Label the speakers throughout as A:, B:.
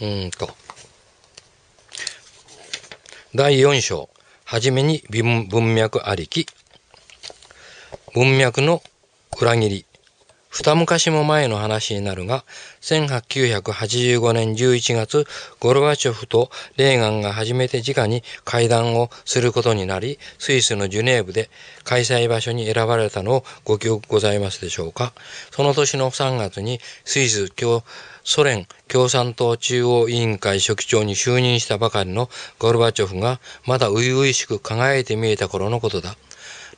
A: うんと。第4章。はじめに文脈ありき。文脈の裏切り。二昔も前の話になるが、1985年11月、ゴルバチョフとレーガンが初めて直に会談をすることになり、スイスのジュネーブで開催場所に選ばれたのをご記憶ございますでしょうか。その年の3月にスイス共ソ連共産党中央委員会書記長に就任したばかりのゴルバチョフがまだ初々しく輝いて見えた頃のことだ。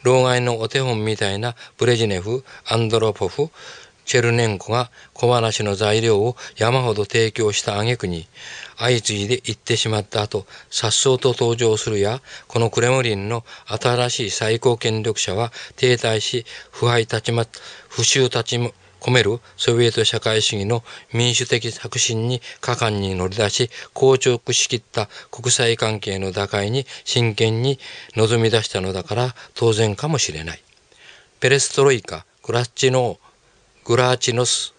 A: 老害のお手本みたいなブレジネフ、アンドロポフ、チェルネンコが小話の材料を山ほど提供した挙句に、相次いで行ってしまった後、颯爽と登場するや、このクレムリンの新しい最高権力者は停滞し、腐敗たちま、腐臭たち込めるソビエト社会主義の民主的革新に果敢に乗り出し、硬直しきった国際関係の打開に真剣に望み出したのだから当然かもしれない。ペレストロイカ、グラッチノグラーチノス、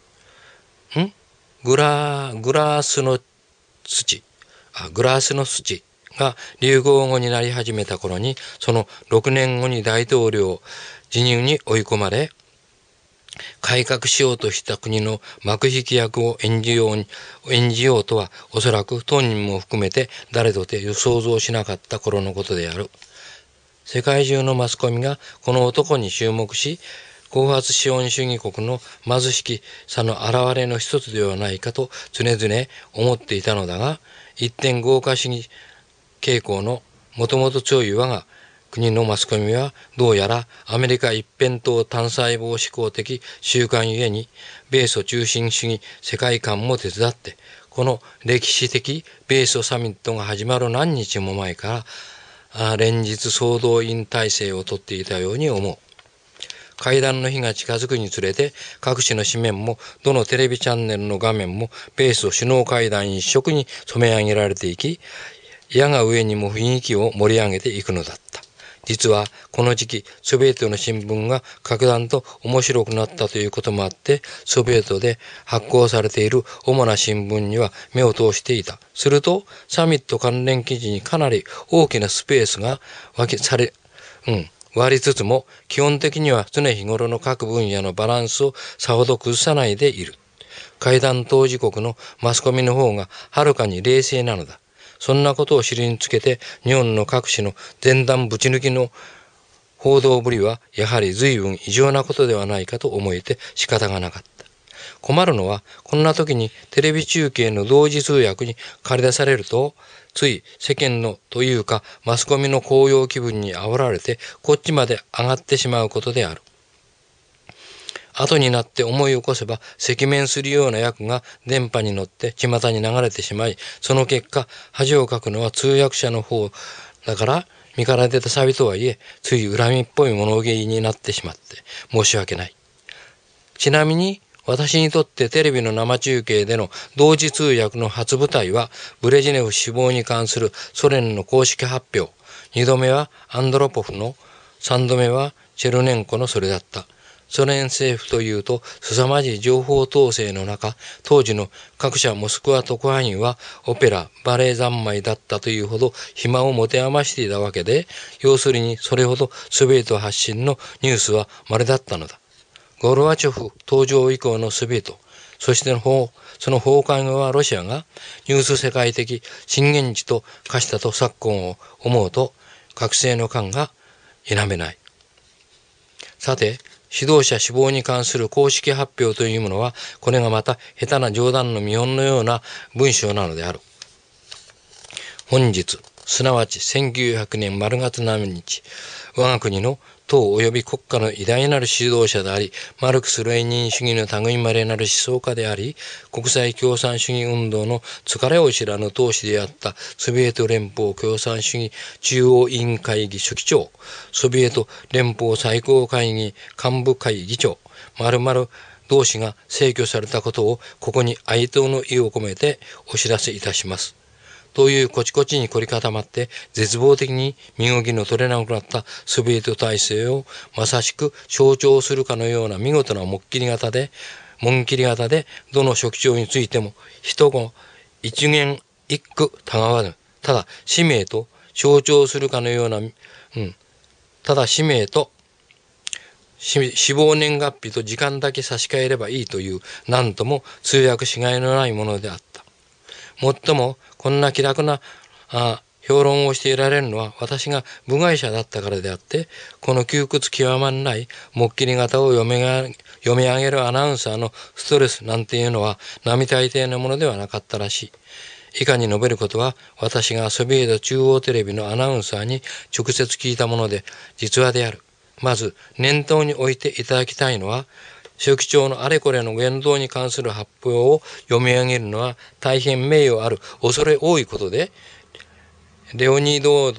A: んグラグラースの土、あ、グラスの土が流行語になり始めた頃に、その6年後に大統領辞任に追い込まれ、改革しようとした国の幕引き役を演じよう演じようとはおそらく当人も含めて誰とて想像しなかった頃のことである。世界中のマスコミがこの男に注目し、後発資本主義国の貧しきさの現れの一つではないかと常々思っていたのだが、一点豪華主義傾向のもともと強い我が国のマスコミはどうやらアメリカ一辺倒単細胞思考的習慣ゆえに米ソ中心主義世界観も手伝ってこの歴史的米ソサミットが始まる何日も前から連日総動員体制をとっていたように思う。会談の日が近づくにつれて各紙の紙面もどのテレビチャンネルの画面も米ソ首脳会談一色に染め上げられていき矢が上にも雰囲気を盛り上げていくのだった。実はこの時期ソビエトの新聞が格段と面白くなったということもあってソビエトで発行されている主な新聞には目を通していたするとサミット関連記事にかなり大きなスペースが分けされ、うん、割りつつも基本的には常日頃の各分野のバランスをさほど崩さないでいる会談当事国のマスコミの方がはるかに冷静なのだそんなことをりにつけて日本の各紙の前段ぶち抜きの報道ぶりはやはり随分異常なことではないかと思えて仕方がなかった。困るのはこんな時にテレビ中継の同時通訳に駆り出されるとつい世間のというかマスコミの高揚気分に煽られてこっちまで上がってしまうことである。後になって思い起こせば赤面するような役が電波に乗って巷に流れてしまいその結果恥をかくのは通訳者の方だから身から出たサビとはいえつい恨みっぽい物言いになってしまって申し訳ない。ちなみに私にとってテレビの生中継での同時通訳の初舞台はブレジネフ死亡に関するソ連の公式発表2度目はアンドロポフの3度目はチェルネンコのそれだったソ連政府というと凄まじい情報統制の中、当時の各社モスクワ特派員はオペラ、バレエ三昧だったというほど暇を持て余していたわけで、要するにそれほどソビエト発信のニュースは稀だったのだ。ゴルバチョフ登場以降のソビエト、そしての方、その崩壊後はロシアがニュース世界的震源地と化したと昨今を思うと、覚醒の感が否めない。さて、指導者死亡に関する公式発表というものは、これがまた下手な冗談の見本のような文章なのである。本日、すなわち1900年丸月7日、我が国の党及び国家の偉大なる指導者であり、マルクス・レイニン主義の類まれなる思想家であり、国際共産主義運動の疲れを知らぬ党首であったソビエト連邦共産主義中央委員会議書記長、ソビエト連邦最高会議幹部会議長、まる同士が逝去されたことをここに哀悼の意を込めてお知らせいたします。というこちこちに凝り固まって絶望的に身動きの取れなくなったソビエト体制をまさしく象徴するかのような見事な木切り型で門切り型でどの職長についても一言一言一句たがわぬただ使命と象徴するかのような、うん、ただ使命と死亡年月日と時間だけ差し替えればいいという何とも通訳しがいのないものであった。もっともこんな気楽なあ評論をしていられるのは私が部外者だったからであって、この窮屈極まんないもっきり型を読みが読み上げるアナウンサーのストレスなんていうのは並大抵のものではなかったらしい。以下に述べることは私がソビエト中央テレビのアナウンサーに直接聞いたもので実話である。まず念頭に置いていただきたいのは書記長のあれこれの言動に関する発表を読み上げるのは大変名誉ある恐れ多いことでレオニード・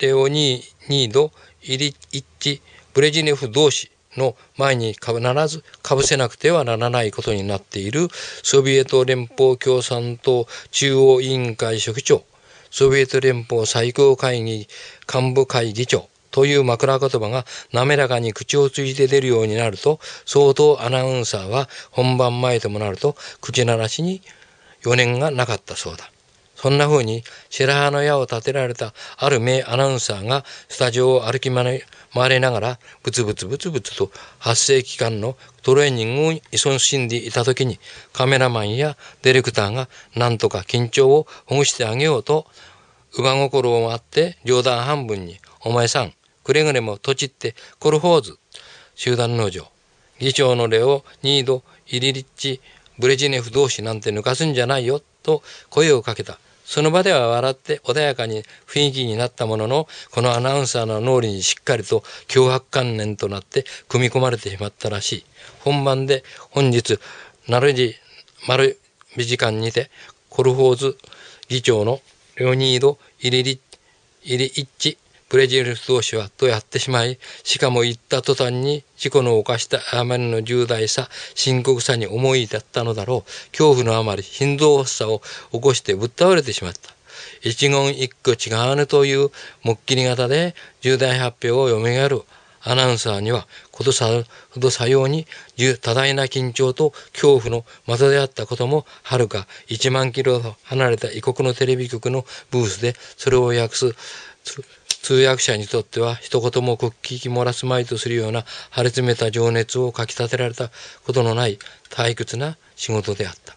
A: レオニード・イリッチ・ブレジネフ同士の前に必ずかぶせなくてはならないことになっているソビエト連邦共産党中央委員会書記長ソビエト連邦最高会議幹部会議長という枕言葉が滑らかに口をついて出るようになると、相当アナウンサーは本番前ともなると口ならしに余念がなかったそうだ。そんな風に白羽の矢を立てられたある名アナウンサーがスタジオを歩き回りながらブツブツブツブツと発生期間のトレーニングい依存しんでいた時にカメラマンやディレクターがなんとか緊張をほぐしてあげようと馬心を回って冗談半分に「お前さんくれぐれも閉じってコルフォーズ、集団農場、議長のレオ、ニード、イリリッチ、ブレジネフ同士なんて抜かすんじゃないよ、と声をかけた。その場では笑って穏やかに雰囲気になったものの、このアナウンサーの脳裏にしっかりと脅迫観念となって組み込まれてしまったらしい。本番で本日、なるじ、丸美時間にて、コルフォーズ議長のレオニード・イリリイリイッチプレジェルス同士はとやってしまい、しかも行った途端に事故の犯したあまりの重大さ、深刻さに思い至ったのだろう。恐怖のあまり心臓発作を起こしてぶっ倒れてしまった。一言一句違わぬというもっきり型で重大発表をがるアナウンサーにはことさほどさように多大な緊張と恐怖の的であったこともはるか1万キロ離れた異国のテレビ局のブースでそれを訳す通訳者にとっては一言も国旗漏らすまいとするような張り詰めた情熱をかきたてられたことのない退屈な仕事であった。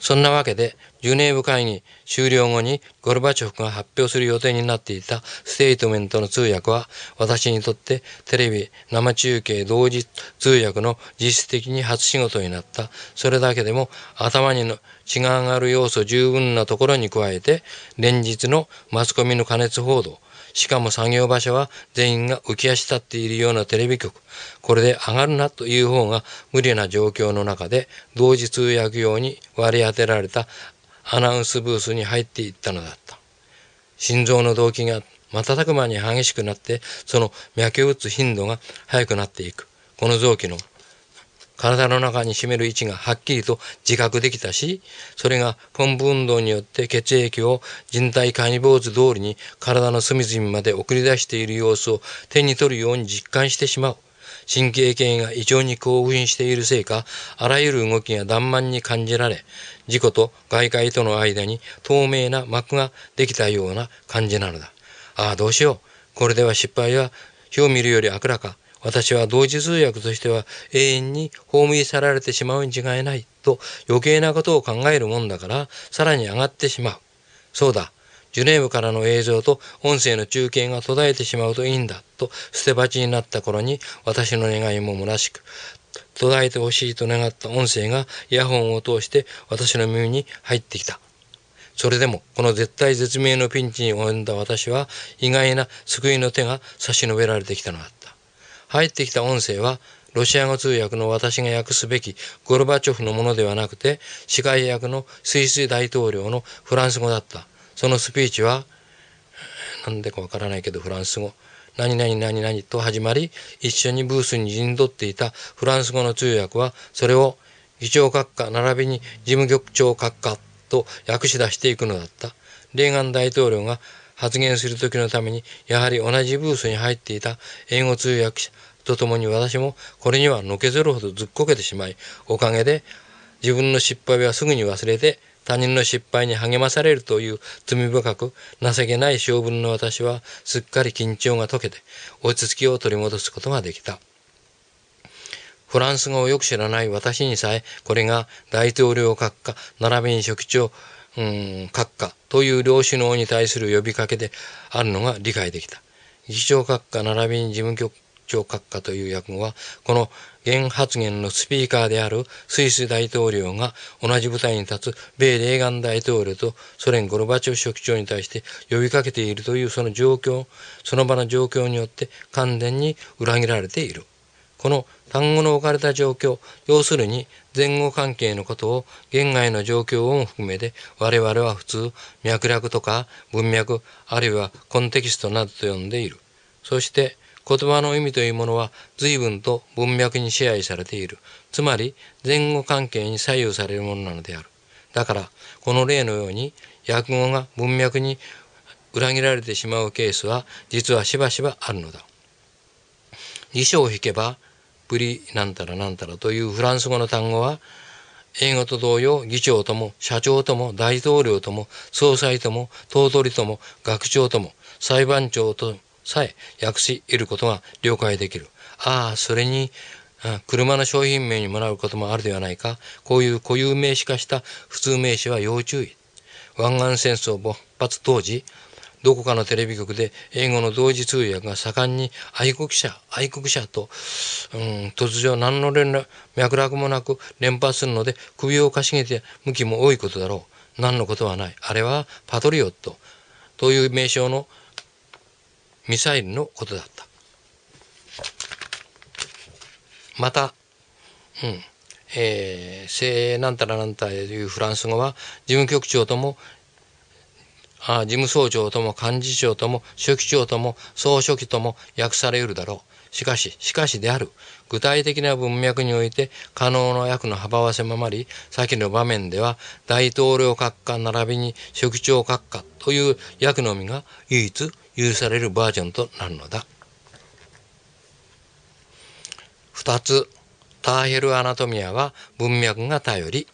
A: そんなわけでジュネーブ会議終了後にゴルバチョフが発表する予定になっていたステートメントの通訳は私にとってテレビ生中継同時通訳の実質的に初仕事になった。それだけでも頭にの血が上がる要素十分なところに加えて連日のマスコミの過熱報道しかも作業場所は全員が浮き足立っているようなテレビ局。これで上がるなという方が無理な状況の中で、同時通訳用に割り当てられたアナウンスブースに入っていったのだった。心臓の動悸が瞬く間に激しくなって、その脈を打つ頻度が速くなっていく。この臓器の体の中に占める位置がはっきりと自覚できたし、それがポンプ運動によって血液を人体解剖図通りに体の隅々まで送り出している様子を手に取るように実感してしまう。神経系が異常に興奮しているせいか、あらゆる動きが断満に感じられ、事故と外界との間に透明な膜ができたような感じなのだ。ああ、どうしよう。これでは失敗は火を見るより明らか。私は同時通訳としては永遠に葬り去られてしまうに違いないと余計なことを考えるもんだからさらに上がってしまう。そうだ。ジュネーブからの映像と音声の中継が途絶えてしまうといいんだと捨て鉢になった頃に私の願いも虚しく途絶えてほしいと願った音声がイヤホンを通して私の耳に入ってきた。それでもこの絶体絶命のピンチに及んだ私は意外な救いの手が差し伸べられてきたのだった。入ってきた音声はロシア語通訳の私が訳すべきゴルバチョフのものではなくて、司会役のスイス大統領のフランス語だった。そのスピーチは何でかわからないけどフランス語何々何々と始まり一緒にブースに陣取っていたフランス語の通訳はそれを議長閣下並びに事務局長閣下と訳し出していくのだったレーガン大統領が発言する時のためにやはり同じブースに入っていた英語通訳者とともに私もこれにはのけぞるほどずっこけてしまいおかげで自分の失敗はすぐに忘れて他人の失敗に励まされるという罪深く情けない性分の私はすっかり緊張が解けて落ち着きを取り戻すことができた。フランス語をよく知らない私にさえこれが大統領閣下並びに職長、うん、閣下という両首脳に対する呼びかけであるのが理解できた。議長閣下並びに事務局長閣下という訳語はこの原発言のスピーカーであるスイス大統領が同じ舞台に立つ米レーガン大統領とソ連ゴルバチョフ書記長に対して呼びかけているというその状況、その場の状況によって完全に裏切られている。この単語の置かれた状況、要するに前後関係のことを言外の状況を含めて我々は普通脈略とか文脈あるいはコンテキストなどと呼んでいる。そして言葉の意味というものは随分と文脈に支配されている。つまり前後関係に左右されるものなのである。だから、この例のように訳語が文脈に裏切られてしまうケースは実はしばしばあるのだ。辞書を引けば、プリなんたらなんたらというフランス語の単語は、英語と同様、議長とも、社長とも、大統領とも、総裁とも、頭取とも、学長とも、裁判長とさえ訳し得ることが了解できる。ああ、それに、車の商品名にもらうこともあるではないか。こういう固有名詞化した普通名詞は要注意。湾岸戦争勃発当時、どこかのテレビ局で英語の同時通訳が盛んに愛国者、愛国者と、うん、突如何の連絡、脈絡もなく連発するので首をかしげて向きも多いことだろう。何のことはない。あれはパトリオットという名称のミサイルのことだった。また、うん、えー、聖なんたらなんたらというフランス語は、事務局長とも、あ事務総長とも幹事長とも書記長とも総書記とも訳されうるだろう。しかし、しかしである。具体的な文脈において可能な訳の幅は狭まり、先の場面では大統領閣下並びに書記長閣下という訳のみが唯一許されるバージョンとなるのだ。二つ、ターヘルアナトミアは文脈が頼り、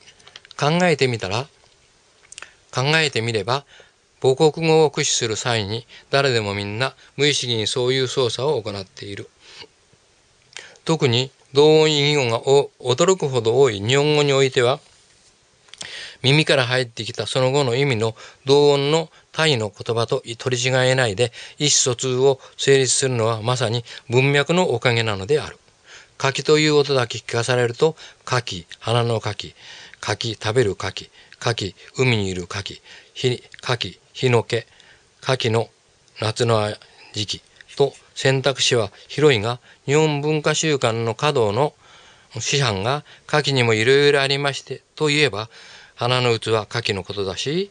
A: 考えてみたら、考えてみれば、母国語を駆使する際に誰でもみんな無意識にそういう操作を行っている。特に同音異義語が驚くほど多い日本語においては、耳から入ってきたその後の意味の同音の単位の言葉と取り違えないで意思疎通を成立するのはまさに文脈のおかげなのである。柿という音だけ聞かされると、柿、花の柿、柿、食べる柿、柿、海にいる柿、ひ柿、日の毛、柿の夏の時期と選択肢は広いが、日本文化習慣の華道の師範が柿にもいろいろありまして、といえば、花の器は柿のことだし、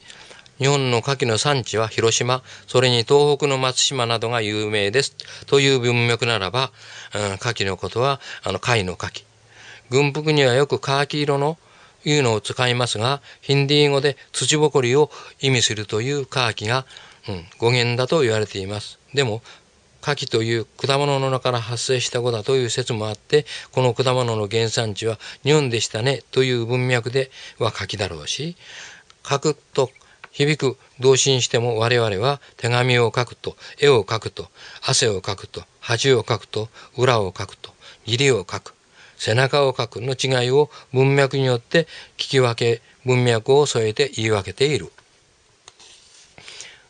A: 日本の牡蠣の産地は広島、それに東北の松島などが有名です。という文脈ならば、うん、牡蠣のことは、あの、貝の牡蠣。軍服にはよくカーキ色のいうのを使いますが、ヒンディー語で土ぼこりを意味するというカーキが、うん、語源だと言われています。でも、牡蠣という果物の中から発生した子だという説もあってこの果物の原産地は日本でしたねという文脈では牡蠣だろうし「角」と響く同心しても我々は手紙を書くと絵を書くと汗を書くと恥を書くと裏を書くと義理を書く背中を書くの違いを文脈によって聞き分け文脈を添えて言い分けている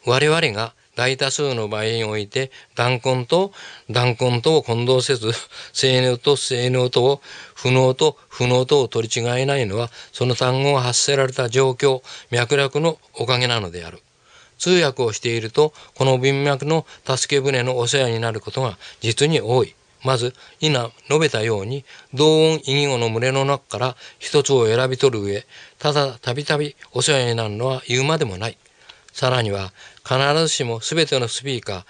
A: 我々が大多数の場合において、断根と断根とを混同せず、性能と性能とを不能と不能とを取り違えないのは、その単語が発せられた状況、脈絡のおかげなのである。通訳をしていると、この文脈の助け舟のお世話になることが実に多い。まず、今述べたように、同音異義語の群れの中から一つを選び取る上、ただたびたびお世話になるのは言うまでもない。さらには、必ずしも全てのスピーカ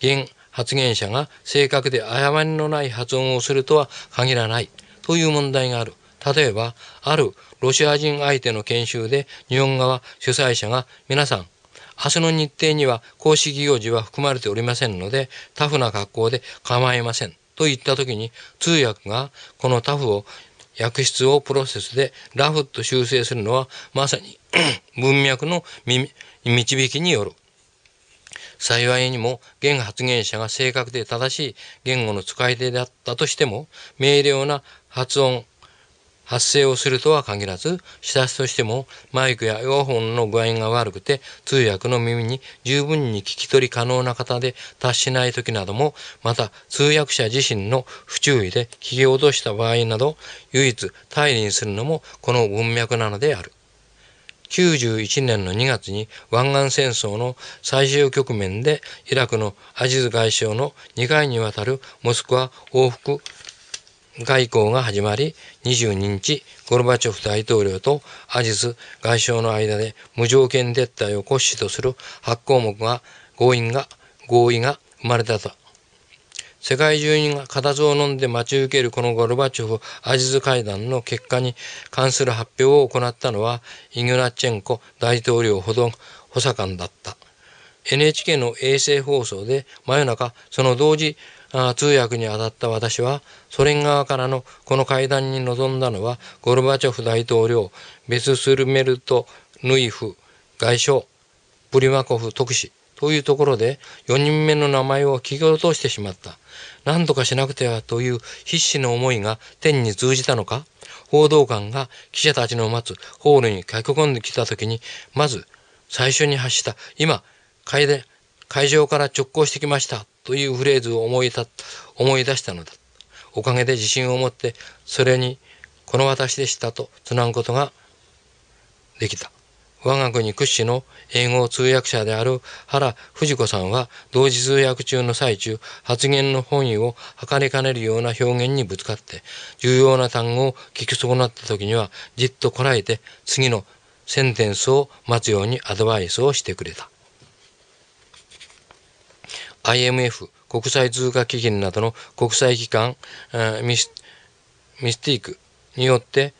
A: ー、現発言者が正確で誤りのない発音をするとは限らないという問題がある。例えば、あるロシア人相手の研修で日本側主催者が皆さん、明日の日程には公式行事は含まれておりませんので、タフな格好で構いません。と言った時に通訳がこのタフを訳出をプロセスでラフと修正するのはまさに 文脈の導きによる幸いにも現発言者が正確で正しい言語の使い手であったとしても、明瞭な発音、発声をするとは限らず、下地としてもマイクやイヤホンの具合が悪くて通訳の耳に十分に聞き取り可能な方で達しない時なども、また通訳者自身の不注意で聞き落とした場合など、唯一対理にするのもこの文脈なのである。91年の2月に湾岸戦争の最終局面でイラクのアジズ外相の2回にわたるモスクワ往復外交が始まり22日ゴルバチョフ大統領とアジズ外相の間で無条件撤退を骨子とする8項目が合意が合意が生まれたと世界中に固唾を飲んで待ち受けるこのゴルバチョフ・アジズ会談の結果に関する発表を行ったのはイグナチェンコ大統領ほど補佐官だった。NHK の衛星放送で真夜中その同時通訳に当たった私はソ連側からのこの会談に臨んだのはゴルバチョフ大統領ベススルメルト・ヌイフ外相プリマコフ特使というところで4人目の名前を聞き落としてしまった。何とかしなくてはという必死の思いが天に通じたのか、報道官が記者たちの待つホールに駆け込んできた時に、まず最初に発した、今、会で会場から直行してきましたというフレーズを思いた思い出したのだ。おかげで自信を持って、それに、この私でしたとつなぐことができた。我が国屈指の英語通訳者である原藤子さんは同時通訳中の最中発言の本意を測りかねるような表現にぶつかって重要な単語を聞き損なった時にはじっとこらえて次のセンテンスを待つようにアドバイスをしてくれた。IMF 国際通貨基金などの国際機関ミスミスティークによって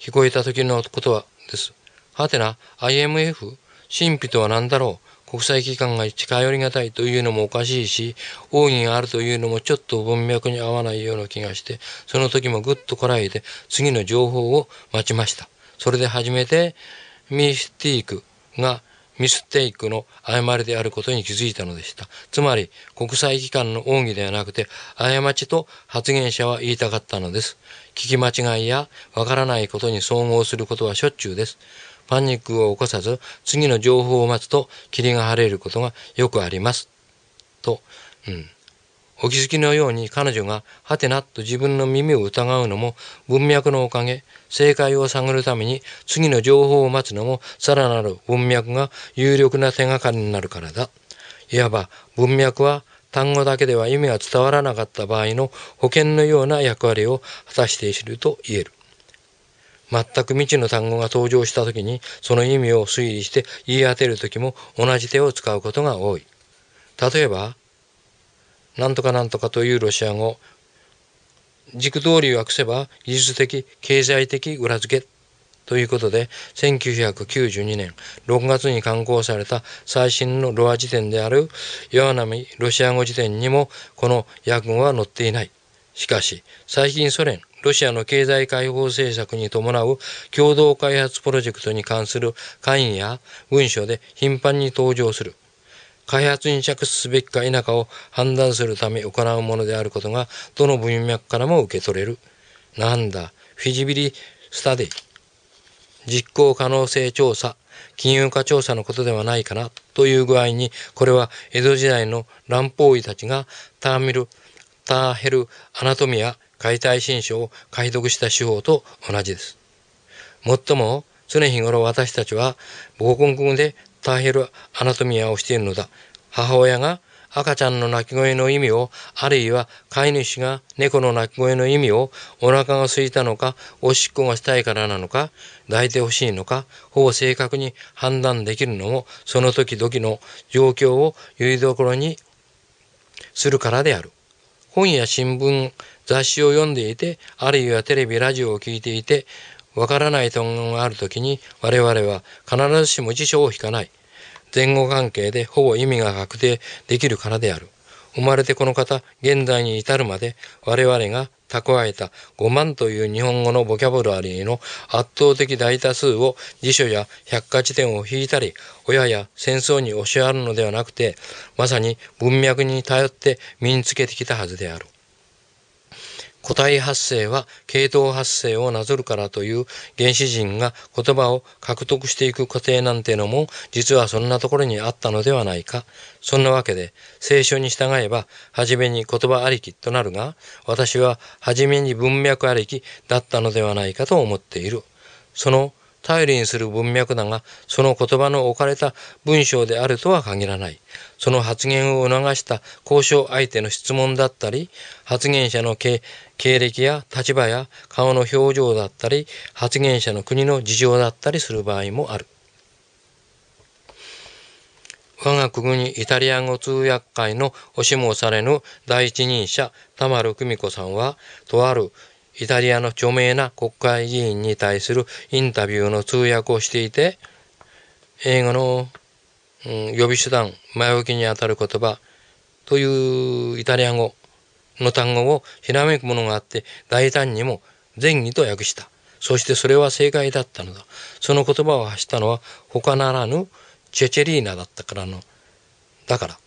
A: 聞こえた時のことはです。はてな、IMF、神秘とは何だろう国際機関が近寄りがたいというのもおかしいし、大義があるというのもちょっと文脈に合わないような気がして、その時もぐっとこらえて、次の情報を待ちました。それで初めて、ミスティークがミステイクの誤りであることに気づいたのでした。つまり、国際機関の奥義ではなくて、過ちと発言者は言いたかったのです。聞き間違いやわからないことに総合することはしょっちゅうです。パニックを起こさず、次の情報を待つと、霧が晴れることがよくあります。と、うん。お気づきのように彼女がはてなと自分の耳を疑うのも文脈のおかげ、正解を探るために次の情報を待つのもさらなる文脈が有力な手がかりになるからだ。いわば文脈は単語だけでは意味が伝わらなかった場合の保険のような役割を果たしていると言える。全く未知の単語が登場した時にその意味を推理して言い当てる時も同じ手を使うことが多い。例えば、なんとかなんとかというロシア語、軸通りを訳せば技術的、経済的裏付けということで、1992年6月に刊行された最新のロア辞典であるヨア岩波ロシア語辞典にもこの訳語は載っていない。しかし、最近ソ連、ロシアの経済解放政策に伴う共同開発プロジェクトに関する会議や文書で頻繁に登場する。開発に着手すべきか否かを判断するため行うものであることが、どの文脈からも受け取れる。なんだ、フィジビリスタディ。実行可能性調査、金融化調査のことではないかな、という具合に、これは江戸時代の乱方医たちがターミル、ターヘル、アナトミア、解体新書を解読した手法と同じです。もっとも、常日頃私たちは、母国でターヘルアナトミアをしているのだ。母親が赤ちゃんの泣き声の意味を、あるいは飼い主が猫の泣き声の意味を、お腹が空いたのか、おしっこがしたいからなのか、抱いてほしいのか、ほぼ正確に判断できるのも、その時々の状況を言いどころにするからである。本や新聞雑誌を読んでいて、あるいはテレビ、ラジオを聞いていて、わからない単語があるときに、我々は必ずしも辞書を引かない。前後関係でほぼ意味が確定できるからである。生まれてこの方、現在に至るまで、我々が蓄えた5万という日本語のボキャブラリーの圧倒的大多数を辞書や百科事典を引いたり、親や戦争に教わるのではなくて、まさに文脈に頼って身につけてきたはずである。個体発生は系統発生をなぞるからという原始人が言葉を獲得していく過程なんてのも実はそんなところにあったのではないか。そんなわけで聖書に従えば初めに言葉ありきとなるが私は初めに文脈ありきだったのではないかと思っている。その頼りにする文脈だが、その言葉の置かれた文章であるとは限らない。その発言を促した交渉相手の質問だったり、発言者の経歴や立場や顔の表情だったり、発言者の国の事情だったりする場合もある。我が国イタリア語通訳会の押しもされぬ第一人者、田丸久美子さんは、とあるイタリアの著名な国会議員に対するインタビューの通訳をしていて、英語の、うん、予備手段、前置きにあたる言葉というイタリア語の単語をひらめくものがあって、大胆にも善意と訳した。そしてそれは正解だったのだ。その言葉を発したのは他ならぬチェチェリーナだったからの、だから。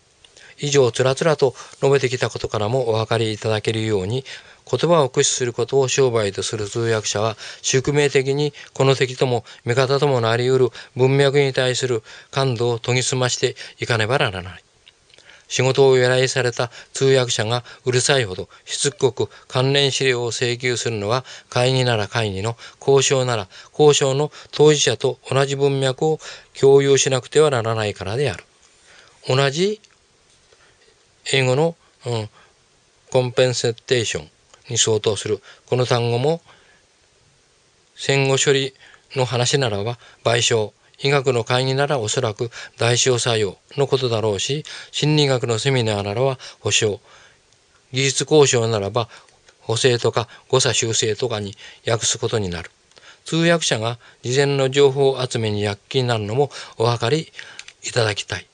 A: 以上つらつらと述べてきたことからもお分かりいただけるように言葉を駆使することを商売とする通訳者は、宿命的にこの敵とも味方ともなり得る文脈に対する感度を研ぎ澄ましていかねばならない。仕事を依頼された通訳者がうるさいほどしつこく関連資料を請求するのは会議なら会議の交渉なら交渉の当事者と同じ文脈を共有しなくてはならないからである。同じ英語の、うん、コンペンセテーションに相当するこの単語も戦後処理の話ならば賠償医学の会議ならおそらく代償作用のことだろうし心理学のセミナーならば保障技術交渉ならば補正とか誤差修正とかに訳すことになる通訳者が事前の情報集めに躍起になるのもお分かりいただきたい。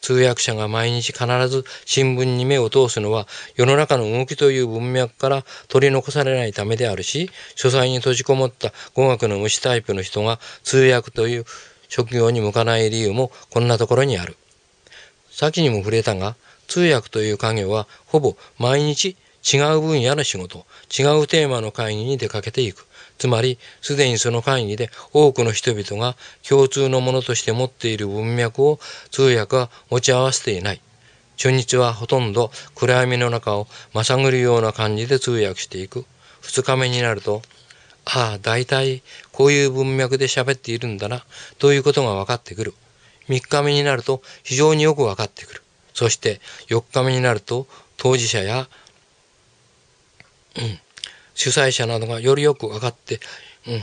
A: 通訳者が毎日必ず新聞に目を通すのは世の中の動きという文脈から取り残されないためであるし、書斎に閉じこもった語学の虫タイプの人が通訳という職業に向かない理由もこんなところにある。先にも触れたが、通訳という家業はほぼ毎日違う分野の仕事、違うテーマの会議に出かけていく。つまりすでにその会議で多くの人々が共通のものとして持っている文脈を通訳は持ち合わせていない。初日はほとんど暗闇の中をまさぐるような感じで通訳していく。二日目になると、ああ、大体こういう文脈で喋っているんだな、ということが分かってくる。三日目になると非常によく分かってくる。そして四日目になると当事者や、うん。主催者などがよりよく分かって、うん、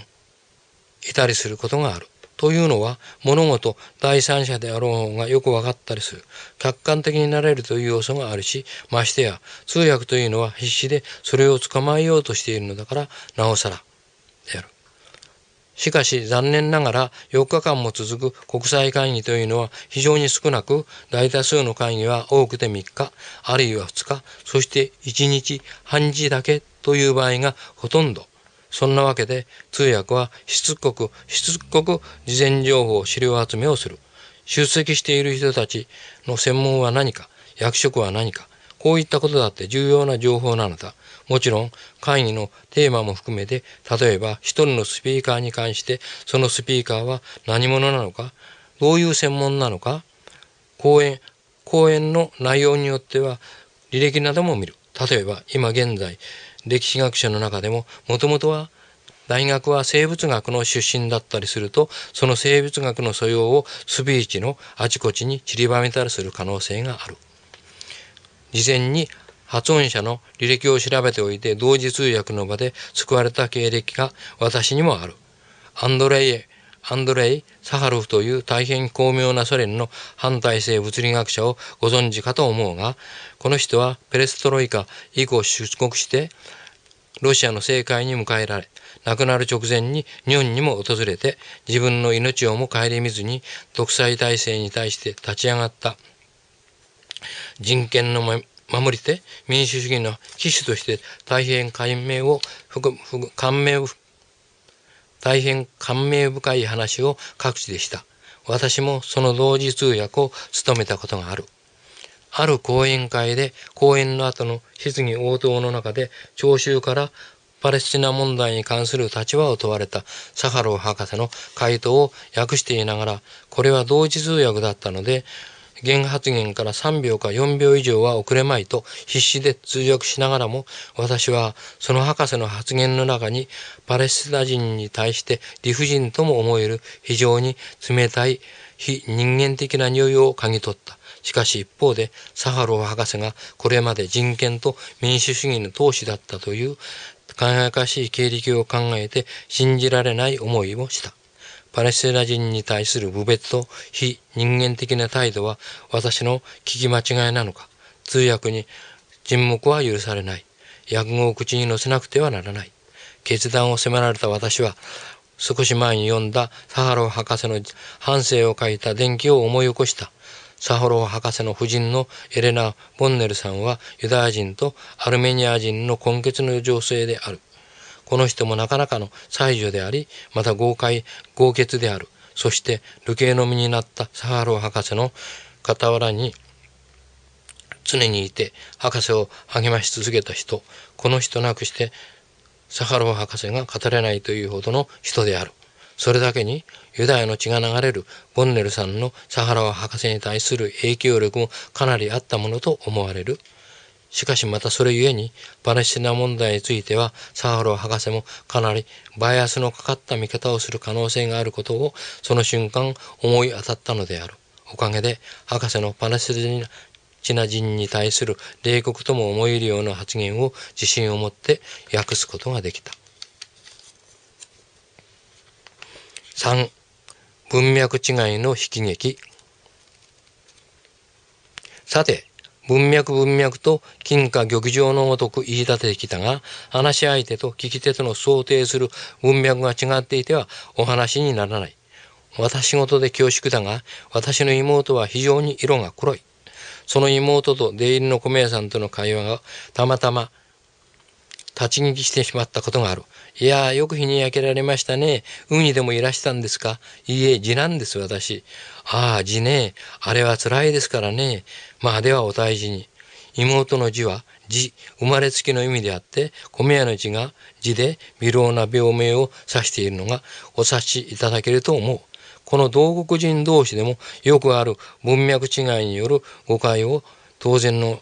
A: いたりすることがある。というのは物事第三者であろう方がよく分かったりする客観的になれるという要素があるしましてや通訳というのは必死でそれを捕まえようとしているのだからなおさらである。しかし残念ながら4日間も続く国際会議というのは非常に少なく大多数の会議は多くて3日あるいは2日そして1日半日だけという場合がほとんど。そんなわけで通訳はしつこくしつこく事前情報資料集めをする。出席している人たちの専門は何か、役職は何か、こういったことだって重要な情報なのだ。もちろん会議のテーマも含めて、例えば一人のスピーカーに関して、そのスピーカーは何者なのか、どういう専門なのか、講演、講演の内容によっては履歴なども見る。例えば今現在、歴史学者の中でももともとは大学は生物学の出身だったりするとその生物学の素養をスピーチのあちこちに散りばめたりする可能性がある。事前に発音者の履歴を調べておいて同時通訳の場で救われた経歴が私にもある。アンドレイアンドレイ・サハロフという大変巧妙なソ連の反体制物理学者をご存知かと思うが、この人はペレストロイカ以降出国して、ロシアの政界に迎えられ、亡くなる直前に日本にも訪れて、自分の命をも顧みずに独裁体制に対して立ち上がった人権の守り手、民主主義の騎手として大変感銘を含む、感銘を含む大変感銘深い話を各地でした。私もその同時通訳を務めたことがある。ある講演会で講演の後の質疑応答の中で聴衆からパレスチナ問題に関する立場を問われたサハロー博士の回答を訳していながらこれは同時通訳だったので原発言から3秒か4秒以上は遅れまいと必死で通訳しながらも私はその博士の発言の中にパレスチナ人に対して理不尽とも思える非常に冷たい非人間的な匂いを嗅ぎ取った。しかし一方でサハロー博士がこれまで人権と民主主義の闘志だったという輝かしい経歴を考えて信じられない思いをした。パレスチナ人に対する無別と非人間的な態度は私の聞き間違いなのか通訳に沈黙は許されない訳語を口に乗せなくてはならない決断を迫られた私は少し前に読んだサハロ博士の半生を書いた伝記を思い起こしたサハロ博士の夫人のエレナ・ボンネルさんはユダヤ人とアルメニア人の根血の女性であるこの人もなかなかの才女であり、また豪快、豪傑である。そして、流刑の身になったサハロー博士の傍らに常にいて、博士を励まし続けた人。この人なくして、サハロー博士が語れないというほどの人である。それだけに、ユダヤの血が流れるボンネルさんのサハロー博士に対する影響力もかなりあったものと思われる。しかしまたそれゆえに、パレスチナ問題については、サハロ博士もかなりバイアスのかかった見方をする可能性があることを、その瞬間思い当たったのである。おかげで、博士のパレスチナ人に対する冷酷とも思えるような発言を自信を持って訳すことができた。3. 文脈違いの悲劇。さて、文脈文脈と金貨玉状のごとく言い立ててきたが、話し相手と聞き手との想定する文脈が違っていてはお話にならない。私事で恐縮だが、私の妹は非常に色が黒い。その妹と出入りの米屋さんとの会話がたまたま立ち聞きしてしまったことがある。いやよく日に焼けられましたね。海でもいらしたんですかいいえ、字なんです、私。ああ、字ね。あれは辛いですからね。まあ、ではお大事に。妹の字は字、生まれつきの意味であって、米屋の字が字で微老な病名を指しているのがお察しいただけると思う。この同国人同士でもよくある文脈違いによる誤解を当然の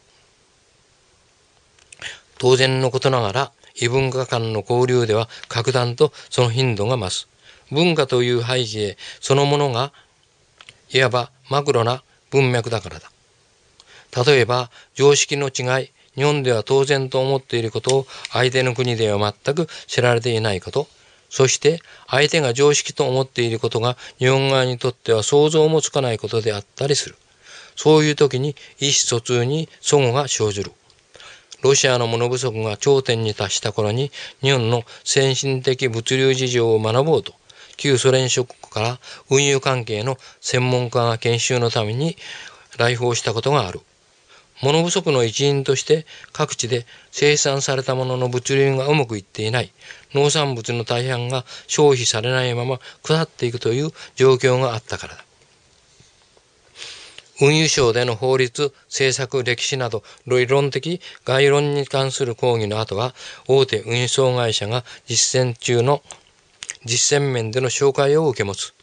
A: 当然のことながら異文化間の交流では格段とその頻度が増す。文化という背景そのものが、いわばマクロな文脈だからだ。例えば、常識の違い、日本では当然と思っていることを相手の国では全く知られていないこと、そして相手が常識と思っていることが日本側にとっては想像もつかないことであったりする。そういう時に意思疎通に齟齬が生じる。ロシアの物不足が頂点に達した頃に日本の先進的物流事情を学ぼうと旧ソ連諸国から運輸関係の専門家が研修のために来訪したことがある。物不足の一因として各地で生産されたものの物流がうまくいっていない農産物の大半が消費されないまま腐っていくという状況があったからだ運輸省での法律、政策、歴史など、理論的概論に関する講義の後は、大手運送会社が実践中の実践面での紹介を受け持つ。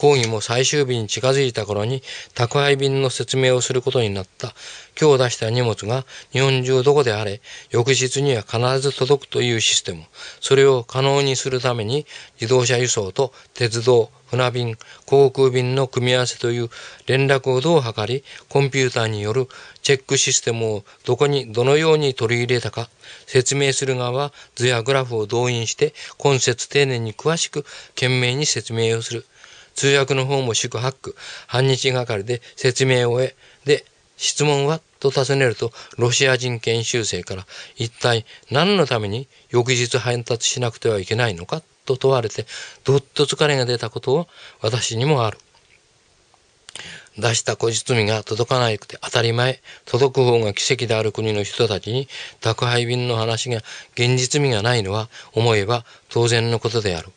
A: 講義も最終日に近づいた頃に宅配便の説明をすることになった。今日出した荷物が日本中どこであれ、翌日には必ず届くというシステム。それを可能にするために自動車輸送と鉄道、船便、航空便の組み合わせという連絡をどう図り、コンピューターによるチェックシステムをどこにどのように取り入れたか、説明する側は図やグラフを動員して、今節丁寧に詳しく懸命に説明をする。通訳の方も宿泊区、半日がかりで説明を終え、で、質問はと尋ねると、ロシア人研修生から一体何のために翌日配達しなくてはいけないのかと問われて、どっと疲れが出たことを私にもある。出した小包が届かなくて当たり前、届く方が奇跡である国の人たちに宅配便の話が現実味がないのは思えば当然のことである。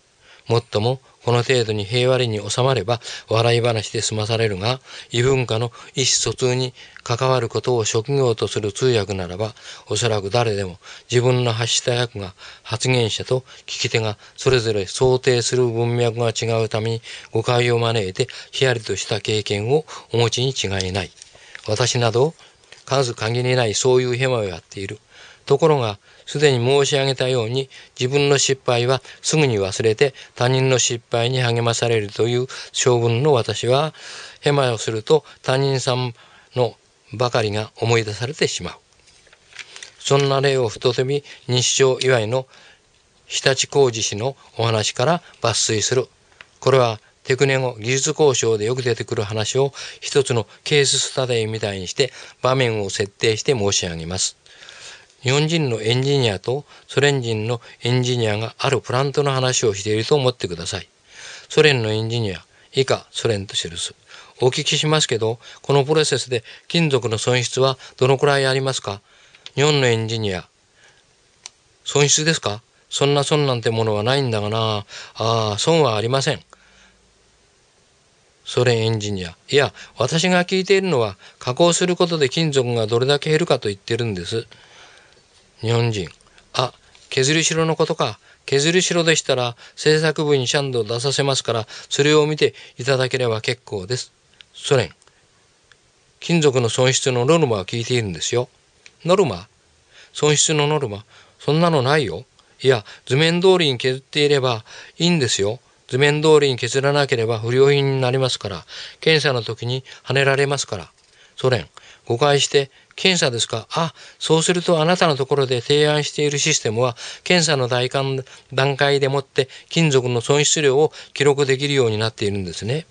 A: もっともこの程度に平和に収まれば笑い話で済まされるが、異文化の意思疎通に関わることを職業とする通訳ならば、おそらく誰でも自分の発した役が発言者と聞き手がそれぞれ想定する文脈が違うために誤解を招いてヒヤリとした経験をお持ちに違いない。私など数限りないそういうヘマをやっている。ところが、すでに申し上げたように、自分の失敗はすぐに忘れて他人の失敗に励まされるという性分の私は、ヘマをすると他人さんのばかりが思い出されてしまう。そんな例を再び日照祝いの日立工事氏のお話から抜粋する。これはテクネ語技術交渉でよく出てくる話を一つのケーススタディみたいにして場面を設定して申し上げます。日本人のエンジニアとソ連人のエンジニアがあるプラントの話をしていると思ってください。ソ連のエンジニア、以下ソ連と記す。お聞きしますけど、このプロセスで金属の損失はどのくらいありますか日本のエンジニア、損失ですかそんな損なんてものはないんだがな。ああ、損はありません。ソ連エンジニア。いや、私が聞いているのは、加工することで金属がどれだけ減るかと言ってるんです。日本人。あ、削り代のことか。削り代でしたら制作部にシャンドを出させますから、それを見ていただければ結構です。ソ連。金属の損失のノルマは聞いているんですよ。ノルマ損失のノルマそんなのないよ。いや、図面通りに削っていればいいんですよ。図面通りに削らなければ不良品になりますから、検査の時にはねられますから。ソ連、誤解して検査ですかあ、そうするとあなたのところで提案しているシステムは、検査の段階でもって金属の損失量を記録できるようになっているんですね。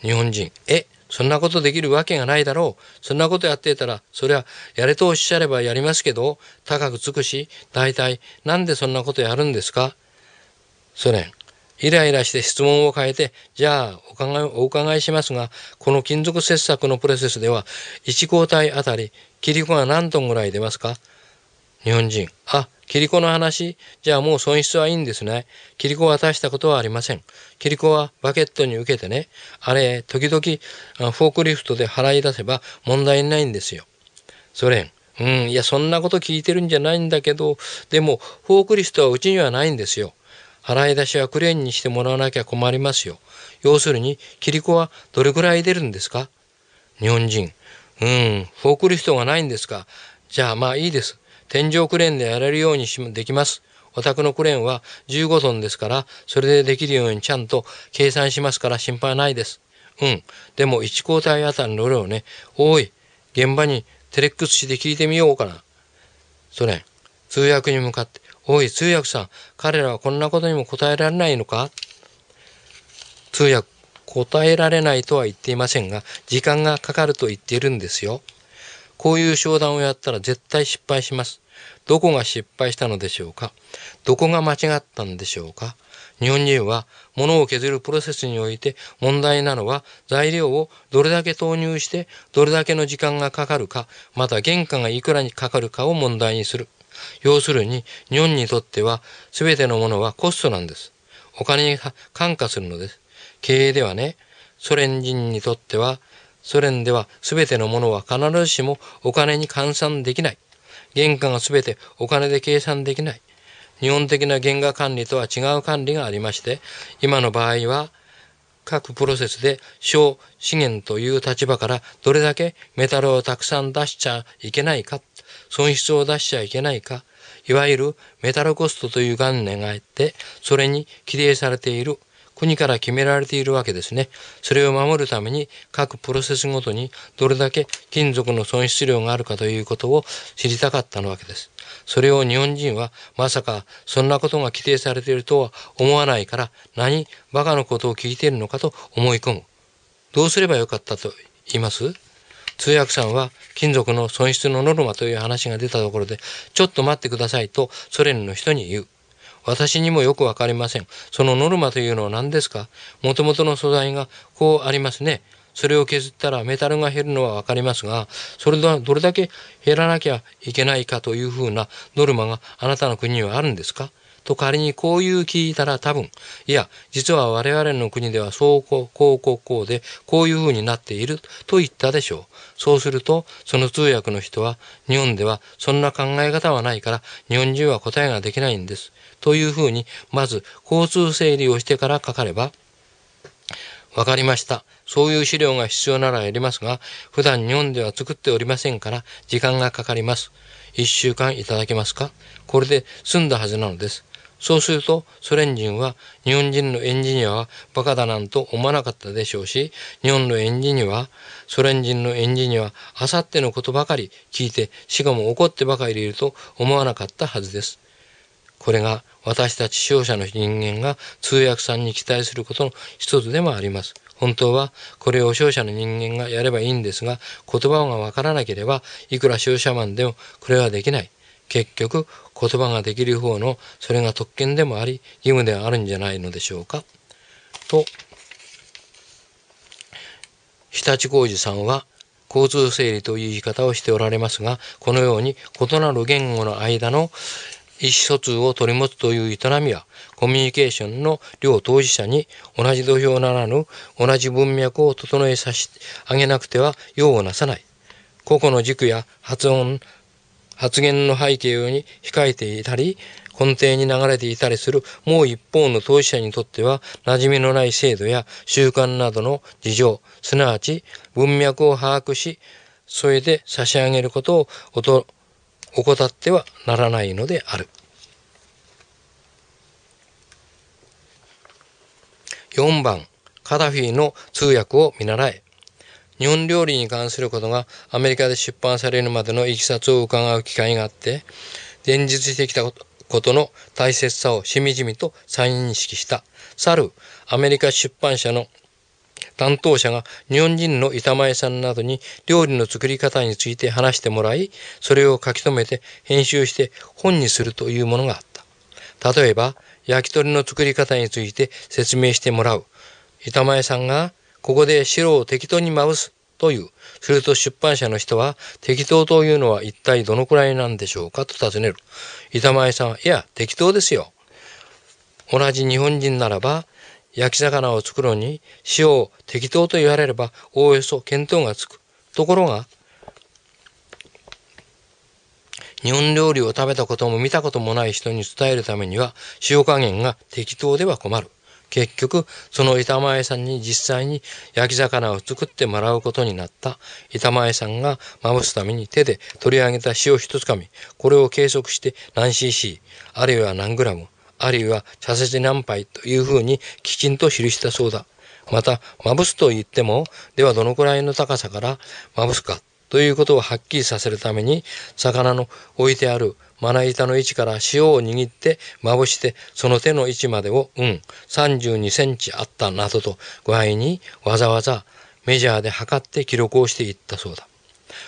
A: 日本人、え、そんなことできるわけがないだろう。そんなことやってたら、そりゃ、やれとおっしゃればやりますけど、高くつくし、大体、なんでそんなことやるんですかソ連、イライラして質問を変えて、じゃあお考えお伺いしますが、この金属切削のプロセスでは、1交代あたり、切り子が何トンぐらい出ますか日本人。あ、切り子の話じゃあもう損失はいいんですね。切り子は出したことはありません。切り子はバケットに受けてね、あれ、時々フォークリフトで払い出せば問題ないんですよ。ソ連。うん、いや、そんなこと聞いてるんじゃないんだけど、でも、フォークリフトはうちにはないんですよ。払い出しはクレーンにしてもらわなきゃ困りますよ。要するに、キリコはどれくらい出るんですか日本人。うん、フォークリフトがないんですか。じゃあまあいいです。天井クレーンでやれるようにしできます。お宅のクレーンは15トンですから、それでできるようにちゃんと計算しますから心配ないです。うん。でも1交代あたりの量ね、多い。現場にテレックス紙で聞いてみようかな。ソ連、通訳に向かって、おい、通訳さん、彼らはこんなことにも答えられないのか通訳、答えられないとは言っていませんが、時間がかかると言っているんですよ。こういう商談をやったら絶対失敗します。どこが失敗したのでしょうかどこが間違ったんでしょうか日本人は物を削るプロセスにおいて問題なのは材料をどれだけ投入してどれだけの時間がかかるかまた原価がいくらにかかるかを問題にする要するに、日本にとっては全てのものはコストなんです。お金に感化するのです。経営ではね、ソ連人にとっては、ソ連では全てのものは必ずしもお金に換算できない。原価が全てお金で計算できない。日本的な原価管理とは違う管理がありまして、今の場合は、各プロセスで小資源という立場からどれだけメタルをたくさん出しちゃいけないか損失を出しちゃいけないか、いわゆるメタルコストという概念があって、それに規定されている、国から決められているわけですね。それを守るために各プロセスごとにどれだけ金属の損失量があるかということを知りたかったのわけです。それを日本人はまさかそんなことが規定されているとは思わないから何バカのことを聞いているのかと思い込む。どうすればよかったと言います通訳さんは金属の損失のノルマという話が出たところで、ちょっと待ってくださいとソ連の人に言う。私にもよくわかりません。そのノルマというのは何ですかもともとの素材がこうありますね。それを削ったらメタルが減るのは分かりますが、それはどれだけ減らなきゃいけないかというふうなノルマがあなたの国にはあるんですかと仮にこういう聞いたら多分、いや、実は我々の国ではそうこう、こうこうこうで、こういうふうになっていると言ったでしょう。そうすると、その通訳の人は、日本ではそんな考え方はないから、日本人は答えができないんです。というふうに、まず、交通整理をしてからかかれば、わかりました。そういう資料が必要ならやりますが、普段日本では作っておりませんから、時間がかかります。一週間いただけますかこれで済んだはずなのです。そうすると、ソ連人は日本人のエンジニアはバカだなんと思わなかったでしょうし、日本のエンジニアはソ連人の演じにはあさってのことばかり聞いてしかも怒ってばかりいると思わなかったはずです。これが私たち視聴者の人間が通訳さんに期待することの一つでもあります。本当はこれを商社の人間がやればいいんですが言葉がわからなければいくら商社マンでもこれはできない。結局言葉ができる方のそれが特権でもあり義務ではあるんじゃないのでしょうか。と日立浩二さんは交通整理という言い方をしておられますがこのように異なる言語の間の意思疎通を取り持つという営みはコミュニケーションの両当事者に同じ土俵ならぬ同じ文脈を整えさせてあげなくては用をなさない個々の軸や発音発言の背景に控えていたり根底に流れていたりするもう一方の当事者にとっては馴染みのない制度や習慣などの事情、すなわち文脈を把握し、それで差し上げることをおと怠ってはならないのである。4番、カダフィの通訳を見習え。日本料理に関することがアメリカで出版されるまでのいきさつを伺う機会があって、前述してきたことことの大切さをしみじみと再認識した。去るアメリカ出版社の担当者が日本人の板前さんなどに料理の作り方について話してもらい、それを書き留めて編集して本にするというものがあった。例えば、焼き鳥の作り方について説明してもらう。板前さんが、ここで白を適当にまぶすというすると出版社の人は、適当というのは一体どのくらいなんでしょうかと尋ねる。板前さんは、いや、適当ですよ。同じ日本人ならば、焼き魚を作るのに塩を適当と言われればおおよそ見当がつく。ところが、日本料理を食べたことも見たこともない人に伝えるためには塩加減が適当では困る。結局、その板前さんに実際に焼き魚を作ってもらうことになった。板前さんがまぶすために手で取り上げた塩一つかみ、これを計測して何 cc、あるいは何グラム、あるいは茶節何杯というふうにきちんと記したそうだ。また、まぶすと言っても、ではどのくらいの高さからまぶすかということをはっきりさせるために、魚の置いてあるまな板の位置から塩を握ってまぶしてその手の位置までをうん32センチあったなどと具合にわざわざメジャーで測って記録をしていったそうだ。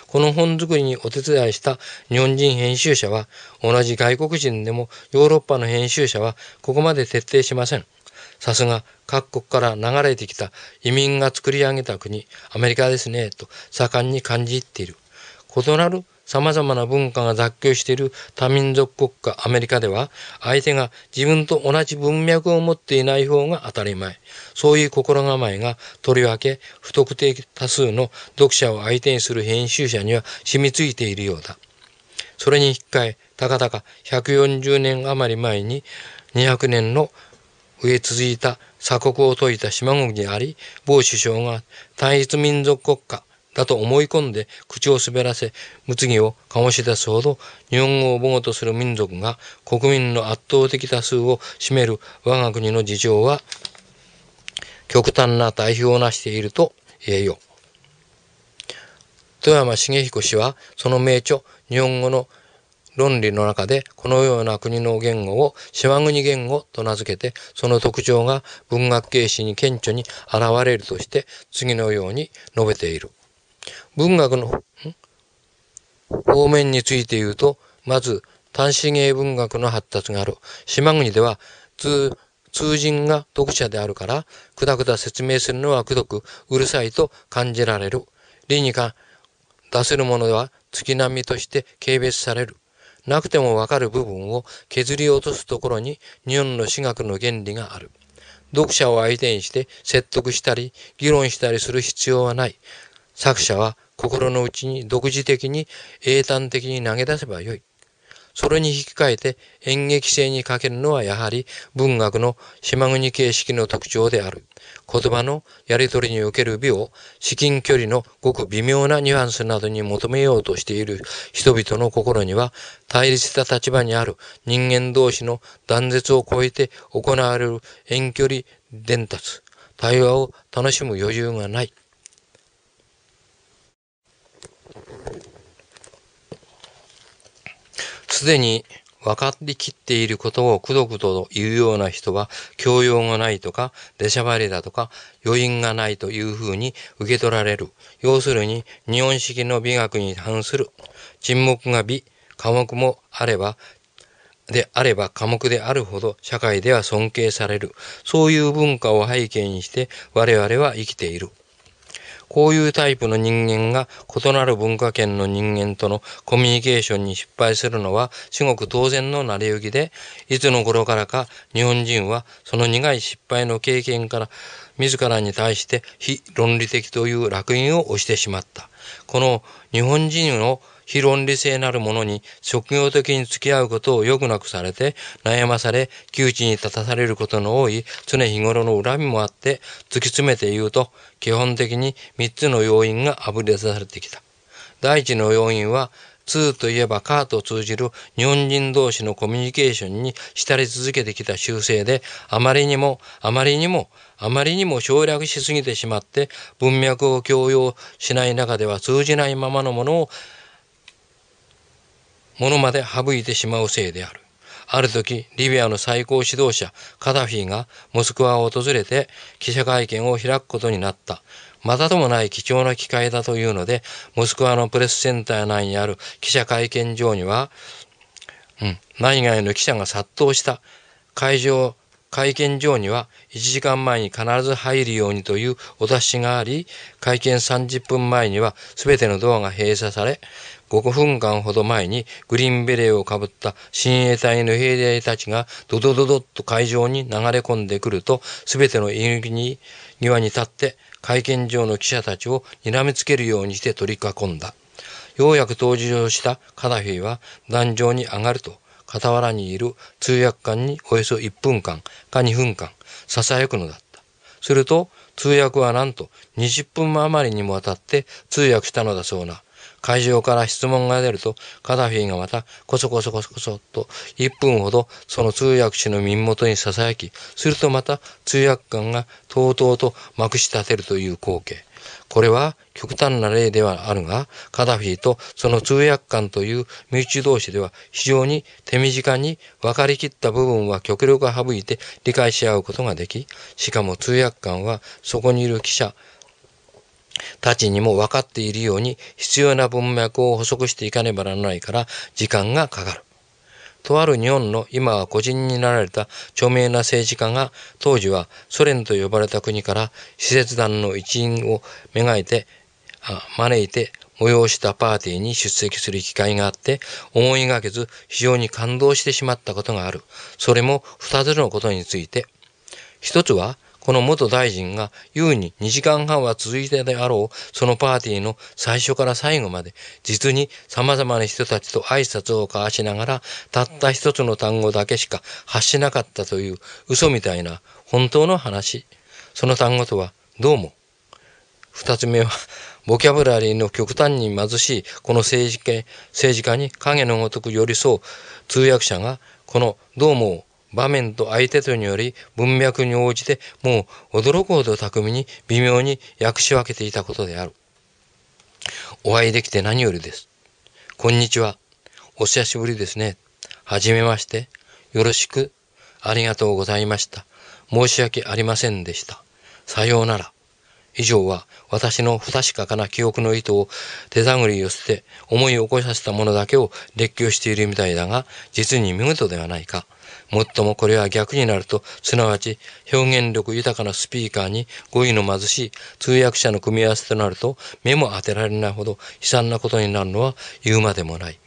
A: この本作りにお手伝いした日本人編集者は同じ外国人でもヨーロッパの編集者はここまで徹底しません。さすが各国から流れてきた移民が作り上げた国、アメリカですね、と盛んに感じている。異なる様々な文化が雑居している多民族国家アメリカでは、相手が自分と同じ文脈を持っていない方が当たり前。そういう心構えが、とりわけ不特定多数の読者を相手にする編集者には染みついているようだ。それに引っ換え、たかたか140年余り前に200年の植え続いた鎖国を解いた島国であり、某首相が単一民族国家、だと思い込んで口を滑らせ物議を醸し出すほど日本語を母語とする民族が国民の圧倒的多数を占める我が国の事情は極端な対比をなしていると言えよ富山茂彦氏はその名著日本語の論理の中でこのような国の言語を島国言語と名付けてその特徴が文学形式に顕著に現れるとして次のように述べている。文学の方面について言うと、まず、単身芸文学の発達がある。島国では、通、通人が読者であるから、くだくだ説明するのはくどく、うるさいと感じられる。理にか出せるものでは月並みとして軽蔑される。なくてもわかる部分を削り落とすところに日本の私学の原理がある。読者を相手にして説得したり議論したりする必要はない。作者は心の内に独自的に英単的に投げ出せばよい。それに引き換えて演劇性に欠けるのはやはり文学の島国形式の特徴である。言葉のやり取りにおける美を至近距離のごく微妙なニュアンスなどに求めようとしている人々の心には対立した立場にある人間同士の断絶を超えて行われる遠距離伝達、対話を楽しむ余裕がない。すでに分かりきっていることをくどくどと言うような人は、教養がないとか、出しゃばりだとか、余韻がないというふうに受け取られる。要するに、日本式の美学に反する。沈黙が美、科目もあれば、であれば科目であるほど社会では尊敬される。そういう文化を背景にして我々は生きている。こういうタイプの人間が異なる文化圏の人間とのコミュニケーションに失敗するのは至極当然の成り行きで、いつの頃からか日本人はその苦い失敗の経験から自らに対して非論理的という烙印を押してしまった。この日本人を非論理性なるものに職業的に付き合うことを余くなくされて、悩まされ、窮地に立たされることの多い常日頃の恨みもあって、突き詰めて言うと、基本的に3つの要因があぶり出されてきた。第一の要因は、通といえばカーと通じる日本人同士のコミュニケーションに浸り続けてきた習性で、あまりにも、あまりにも、あまりにも省略しすぎてしまって、文脈を強要しない中では通じないままのものを物まで省いてしまうせいである。ある時、リビアの最高指導者、カダフィがモスクワを訪れて記者会見を開くことになった。またともない貴重な機会だというので、モスクワのプレスセンター内にある記者会見場には、うん、内外の記者が殺到した。会場、会見場には1時間前に必ず入るようにというお達しがあり、会見30分前には全てのドアが閉鎖され、5分間ほど前にグリーンベレーをかぶった親衛隊の兵隊たちがドドドドッと会場に流れ込んでくると、すべての犬に庭に立って会見場の記者たちを睨みつけるようにして取り囲んだ。ようやく登場したカダフィは壇上に上がると、傍らにいる通訳官におよそ1分間か2分間囁くのだった。すると、通訳はなんと20分余りにもわたって通訳したのだそうな。会場から質問が出ると、カダフィがまた、こそこそこそこそと、1分ほどその通訳士の耳元に囁き、するとまた通訳官がとうとうとまくし立てるという光景。これは極端な例ではあるが、カダフィとその通訳官という身内同士では非常に手短に分かりきった部分は極力省いて理解し合うことができ、しかも通訳官はそこにいる記者、たちにも分かっているように必要な文脈を補足していかねばならないから時間がかかる。とある日本の今は個人になられた著名な政治家が当時はソ連と呼ばれた国から使節団の一員をめがいてあ招いて催したパーティーに出席する機会があって思いがけず非常に感動してしまったことがある。それも二つのことについて。一つはこの元大臣が優に2時間半は続いてであろうそのパーティーの最初から最後まで実に様々な人たちと挨拶を交わしながらたった一つの単語だけしか発しなかったという嘘みたいな本当の話。その単語とはどうも。二つ目はボキャブラリーの極端に貧しいこの政治家政治家に影のごとく寄り添う通訳者がこのどうも場面と相手とにより文脈に応じてもう驚くほど巧みに微妙に訳し分けていたことである。お会いできて何よりです。こんにちは。お久しぶりですね。はじめまして。よろしく。ありがとうございました。申し訳ありませんでした。さようなら。以上は私の不確かな記憶の意図を手探りを捨て思い起こさせたものだけを列挙しているみたいだが実に見事ではないか。もっともこれは逆になると、すなわち表現力豊かなスピーカーに語彙の貧しい通訳者の組み合わせとなると、目も当てられないほど悲惨なことになるのは言うまでもない。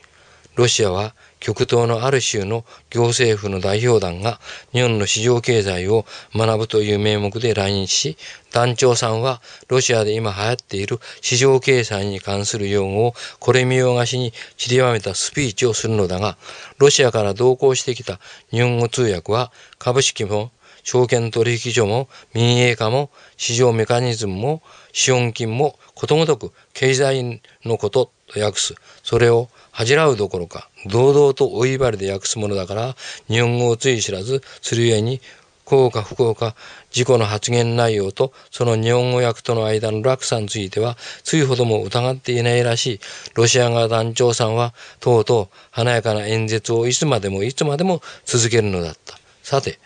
A: ロシアは極東のある州の行政府の代表団が日本の市場経済を学ぶという名目で来日し、団長さんはロシアで今流行っている市場経済に関する用語をこれ見よがしに散りばめたスピーチをするのだが、ロシアから同行してきた日本語通訳は株式も証券取引所も民営化も市場メカニズムも資本金もことごとく経済のことと訳す。それを恥じらうどころか堂々と祝いりで訳すものだから日本語をつい知らずするゆえに幸か不幸か事故の発言内容とその日本語訳との間の落差についてはついほども疑っていないらしいロシア側団長さんはとうとう華やかな演説をいつまでもいつまでも続けるのだったさて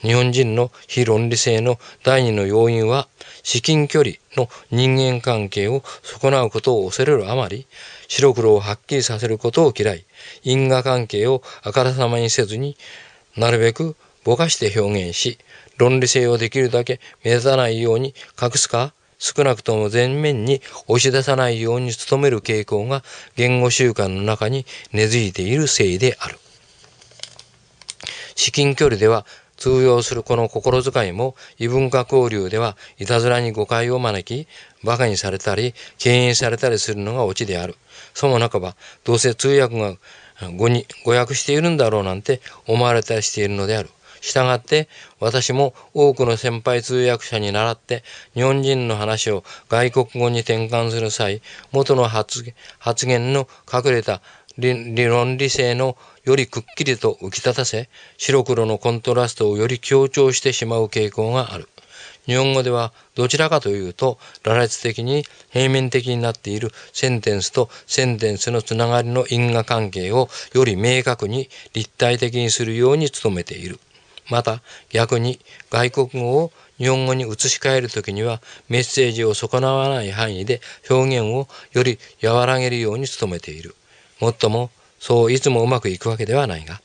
A: 日本人の非論理性の第二の要因は至近距離の人間関係を損なうことを恐れるあまり白黒をはっきりさせることを嫌い因果関係をあからさまにせずになるべくぼかして表現し論理性をできるだけ目立たないように隠すか少なくとも前面に押し出さないように努める傾向が言語習慣の中に根付いているせいである。至近距離では通用するこの心遣いも異文化交流ではいたずらに誤解を招き馬鹿にされたり敬遠されたりするのがオチである。そもなかばどうせ通訳が語に誤訳しているんだろうなんて思われたりしているのである。したがって私も多くの先輩通訳者に倣って日本人の話を外国語に転換する際元の発言の隠れた理論理性のよりくっきりと浮き立たせ白黒のコントラストをより強調してしまう傾向がある。日本語ではどちらかというと羅列的に平面的になっているセンテンスとセンテンスのつながりの因果関係をより明確に立体的にするように努めている。また逆に外国語を日本語に移し替える時にはメッセージを損なわない範囲で表現をより和らげるように努めている。もっともそういつもうまくいくわけではないが。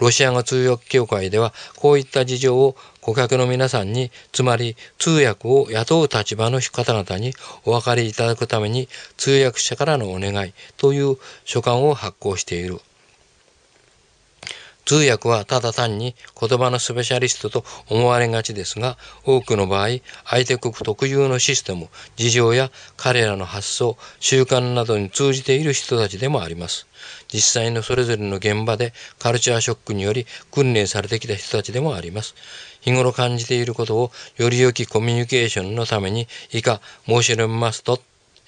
A: ロシア語通訳協会ではこういった事情を顧客の皆さんに、つまり通訳を雇う立場の方々にお分かりいただくために通訳者からのお願いという書簡を発行している。通訳はただ単に言葉のスペシャリストと思われがちですが、多くの場合、相手国特有のシステム、事情や彼らの発想、習慣などに通じている人たちでもあります。実際のそれぞれの現場でカルチャーショックにより訓練されてきた人たちでもあります。日頃感じていることをより良きコミュニケーションのために以下申し上げますと、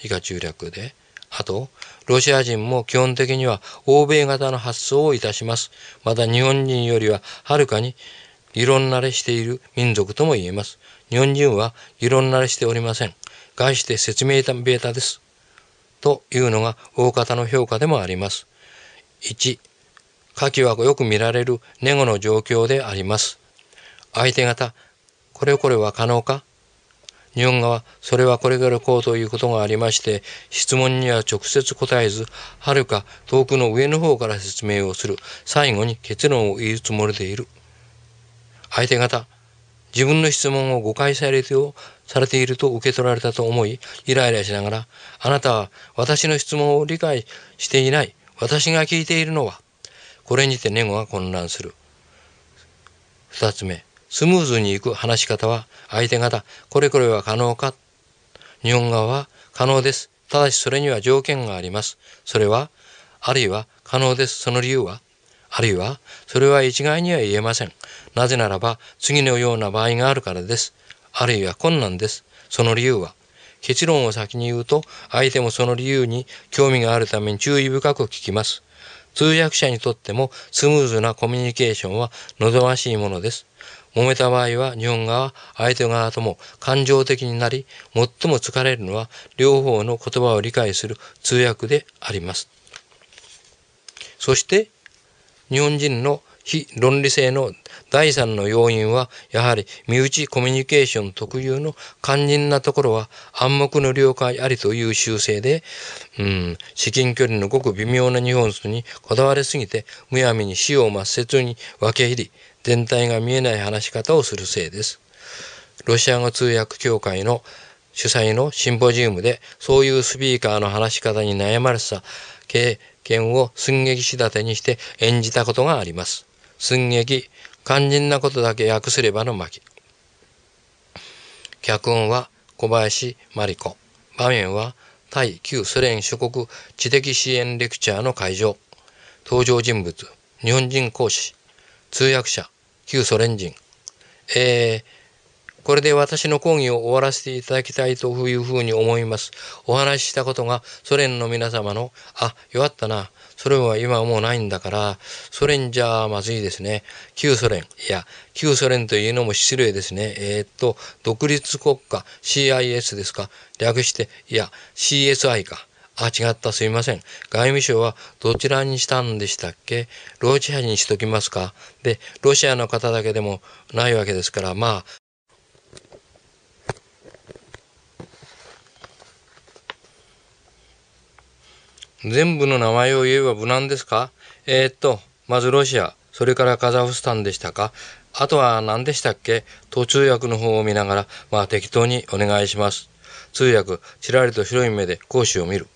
A: 以下中略で、あと、ロシア人も基本的には欧米型の発想をいたします。また日本人よりははるかに議論慣れしている民族とも言えます。日本人は議論慣れしておりません。概して説明ベータです。というのが大方の評価でもあります。1、下記はよく見られるネゴの状況であります。相手方、これこれは可能か日本側、はそれはこれからこうということがありまして、質問には直接答えず、はるか遠くの上の方から説明をする。最後に結論を言うつもりでいる。相手方、自分の質問を誤解されてよ、されていると受け取られたと思い、イライラしながら、あなたは私の質問を理解していない。私が聞いているのは、これにてネゴが混乱する。二つ目。スムーズにいく話し方は相手方これこれは可能か日本側は可能ですただしそれには条件がありますそれはあるいは可能ですその理由はあるいはそれは一概には言えませんなぜならば次のような場合があるからですあるいは困難ですその理由は結論を先に言うと相手もその理由に興味があるために注意深く聞きます通訳者にとってもスムーズなコミュニケーションは望ましいものです揉めた場合は日本側、相手側とも感情的になり、最も疲れるのは両方の言葉を理解する通訳であります。そして、日本人の非論理性の第三の要因は、やはり身内コミュニケーション特有の肝心なところは暗黙の了解ありという習性で、うん、至近距離のごく微妙な日本人にこだわりすぎて、むやみに死を抹殺に分け入り、全体が見えない話し方をするせいです。ロシア語通訳協会の主催のシンポジウムで、そういうスピーカーの話し方に悩まれた経験を寸劇仕立てにして演じたことがあります。寸劇、肝心なことだけ訳すればの巻。脚本は小林真理子。場面は対旧ソ連諸国知的支援レクチャーの会場。登場人物、日本人講師、通訳者、旧ソ連人。えー、これで私の講義を終わらせていただきたいというふうに思います。お話ししたことがソ連の皆様の、あ、弱ったな。ソ連は今はもうないんだから、ソ連じゃまずいですね。旧ソ連。いや、旧ソ連というのも失礼ですね。えー、っと、独立国家 CIS ですか。略して、いや、CSI か。あ、違った、すいません。外務省はどちらにしたんでしたっけロシアにしときますかで、ロシアの方だけでもないわけですから、まあ、全部の名前を言えば無難ですかえー、っと、まずロシア、それからカザフスタンでしたかあとは何でしたっけ途中訳の方を見ながら、まあ適当にお願いします。通訳、ちらりと白い目で講師を見る。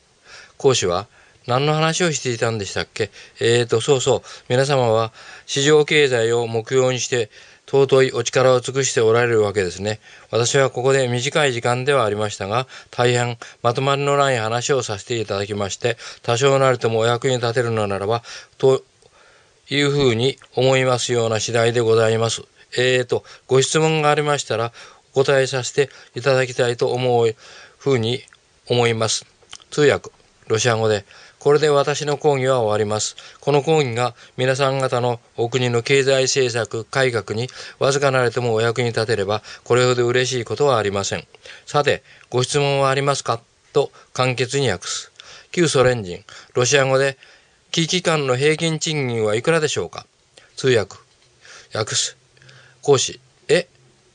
A: 講師は、何の話をしていたんでしたっけえーと、そうそう。皆様は市場経済を目標にして尊いお力を尽くしておられるわけですね。私はここで短い時間ではありましたが、大変まとまりのない話をさせていただきまして、多少なりともお役に立てるのならば、というふうに思いますような次第でございます。えーと、ご質問がありましたら、お答えさせていただきたいと思うふうに思います。通訳。ロシア語で、これで私の講義は終わります。この講義が皆さん方のお国の経済政策改革にわずかなれてもお役に立てれば、これほど嬉しいことはありません。さて、ご質問はありますかと簡潔に訳す。旧ソ連人、ロシア語で、危機感の平均賃金はいくらでしょうか通訳、訳す。講師、え、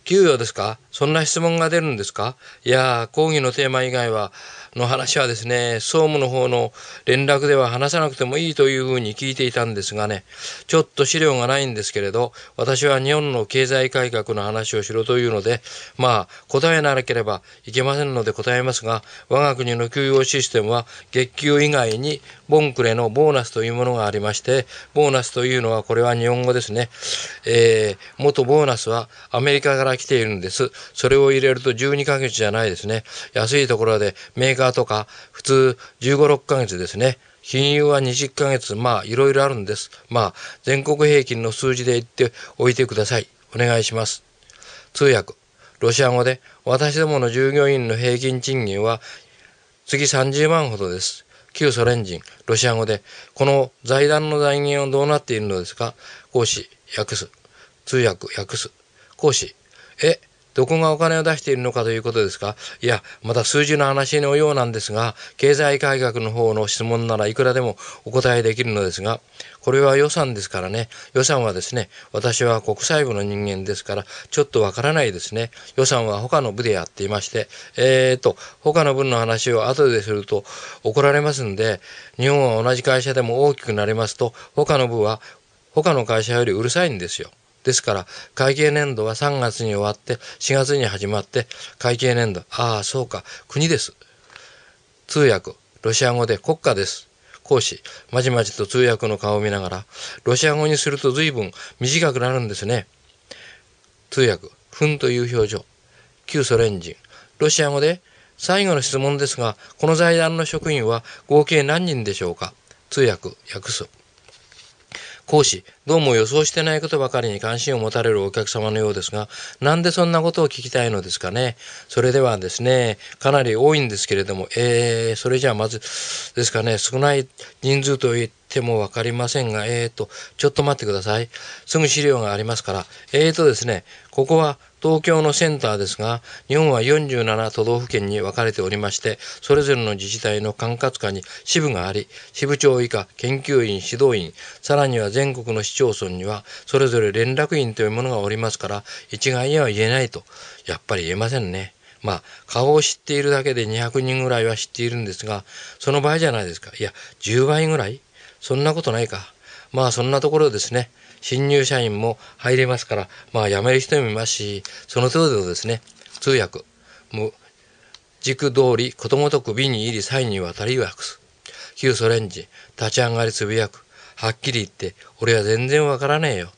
A: 給与ですかそんな質問が出るんですかいやー、講義のテーマ以外は、の話はですね総務の方の連絡では話さなくてもいいというふうに聞いていたんですがねちょっと資料がないんですけれど私は日本の経済改革の話をしろというのでまあ答えなければいけませんので答えますが我が国の給与システムは月給以外にボンクレのボーナスというものがありましてボーナスというのはこれは日本語ですね、えー、元ボーナスはアメリカから来ているんですそれを入れると12ヶ月じゃないですね安いところでメーカーカーとか、普通15、6ヶ月ですね。金融は20ヶ月、まあいろいろあるんです。まあ全国平均の数字で言っておいてください。お願いします。通訳。ロシア語で私どもの従業員の平均賃金は次30万ほどです。旧ソ連人、ロシア語で、この財団の財源はどうなっているのですか講師、訳す。通訳、訳す。講師、え、どこがお金を出しているのかということですかいや、また数字の話のようなんですが、経済改革の方の質問ならいくらでもお答えできるのですが、これは予算ですからね、予算はですね、私は国際部の人間ですから、ちょっとわからないですね。予算は他の部でやっていまして、えーと、他の分の話を後ですると怒られますんで、日本は同じ会社でも大きくなりますと、他の部は他の会社よりうるさいんですよ。ですから会計年度は3月に終わって4月に始まって会計年度ああそうか国です通訳ロシア語で国家です講師まじまじと通訳の顔を見ながらロシア語にすると随分短くなるんですね通訳ふんという表情旧ソ連人ロシア語で最後の質問ですがこの財団の職員は合計何人でしょうか通訳訳す講師、どうも予想してないことばかりに関心を持たれるお客様のようですが、なんでそんなことを聞きたいのですかね。それではですね、かなり多いんですけれども、えー、それじゃあまずですかね、少ない人数といっても分かりませんが、えーと、ちょっと待ってください。すぐ資料がありますから、えーとですね、ここは東京のセンターですが、日本は47都道府県に分かれておりまして、それぞれの自治体の管轄下に支部があり、支部長以下、研究員、指導員、さらには全国の市町村には、それぞれ連絡員というものがおりますから、一概には言えないと、やっぱり言えませんね。まあ、顔を知っているだけで200人ぐらいは知っているんですが、その場合じゃないですか。いや、10倍ぐらいそんなことないか。まあ、そんなところですね。新入社員も入れますから、まあ辞める人もいますし、その程度ですね、通訳、無、軸通り、ことごとく美に入り、ンに渡り訳す。旧ソ連人、立ち上がりつぶやく。はっきり言って、俺は全然わからねえよ。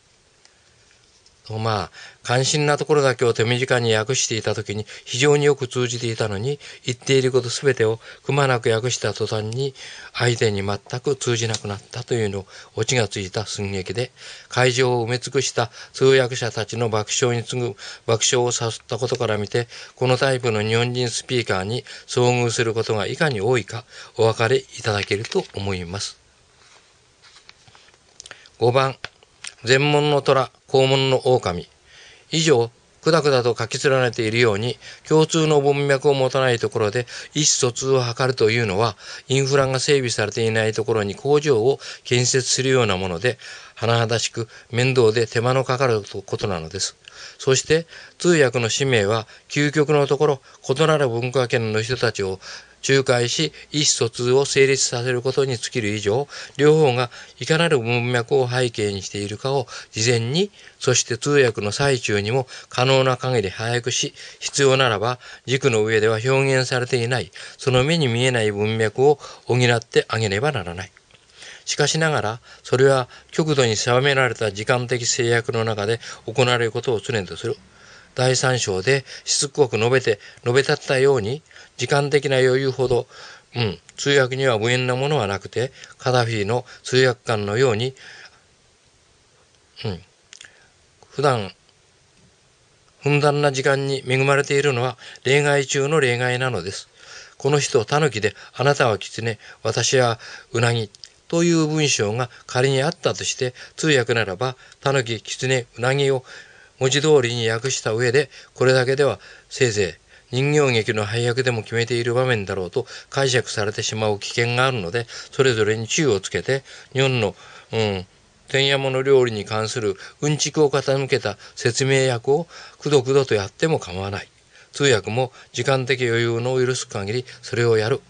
A: まあ、関心なところだけを手短に訳していた時に非常によく通じていたのに、言っていること全てをくまなく訳した途端に相手に全く通じなくなったというのをオチがついた寸劇で、会場を埋め尽くした通訳者たちの爆笑に次ぐ爆笑を誘ったことから見て、このタイプの日本人スピーカーに遭遇することがいかに多いかお分かりいただけると思います。5番。全門の虎、肛門の狼。以上、くだくだと書き連ねているように、共通の文脈を持たないところで意思疎通を図るというのは、インフラが整備されていないところに工場を建設するようなもので、甚だしく面倒で手間のかかることなのです。そして通訳の使命は究極のところ異なる文化圏の人たちを仲介し、意思疎通を成立させることに尽きる以上、両方がいかなる文脈を背景にしているかを事前に、そして通訳の最中にも可能な限り早くし、必要ならば軸の上では表現されていない、その目に見えない文脈を補ってあげねばならない。しかしながら、それは極度に定められた時間的制約の中で行われることを常とする。第三章でしつこく述べて、述べたったように、時間的な余裕ほど、うん、通訳には無縁なものはなくて、カダフィの通訳官のように、うん、普段、ふんだんな時間に恵まれているのは例外中の例外なのです。この人タヌキで、あなたはキツネ、私はウナギという文章が仮にあったとして、通訳ならば、タヌキ、キツネ、ウナギを文字通りに訳した上で、これだけではせいぜい人形劇の配役でも決めている場面だろうと解釈されてしまう危険があるのでそれぞれに注意をつけて日本のうん天山の料理に関するうんちくを傾けた説明役をくどくどとやっても構わない通訳も時間的余裕の許す限りそれをやる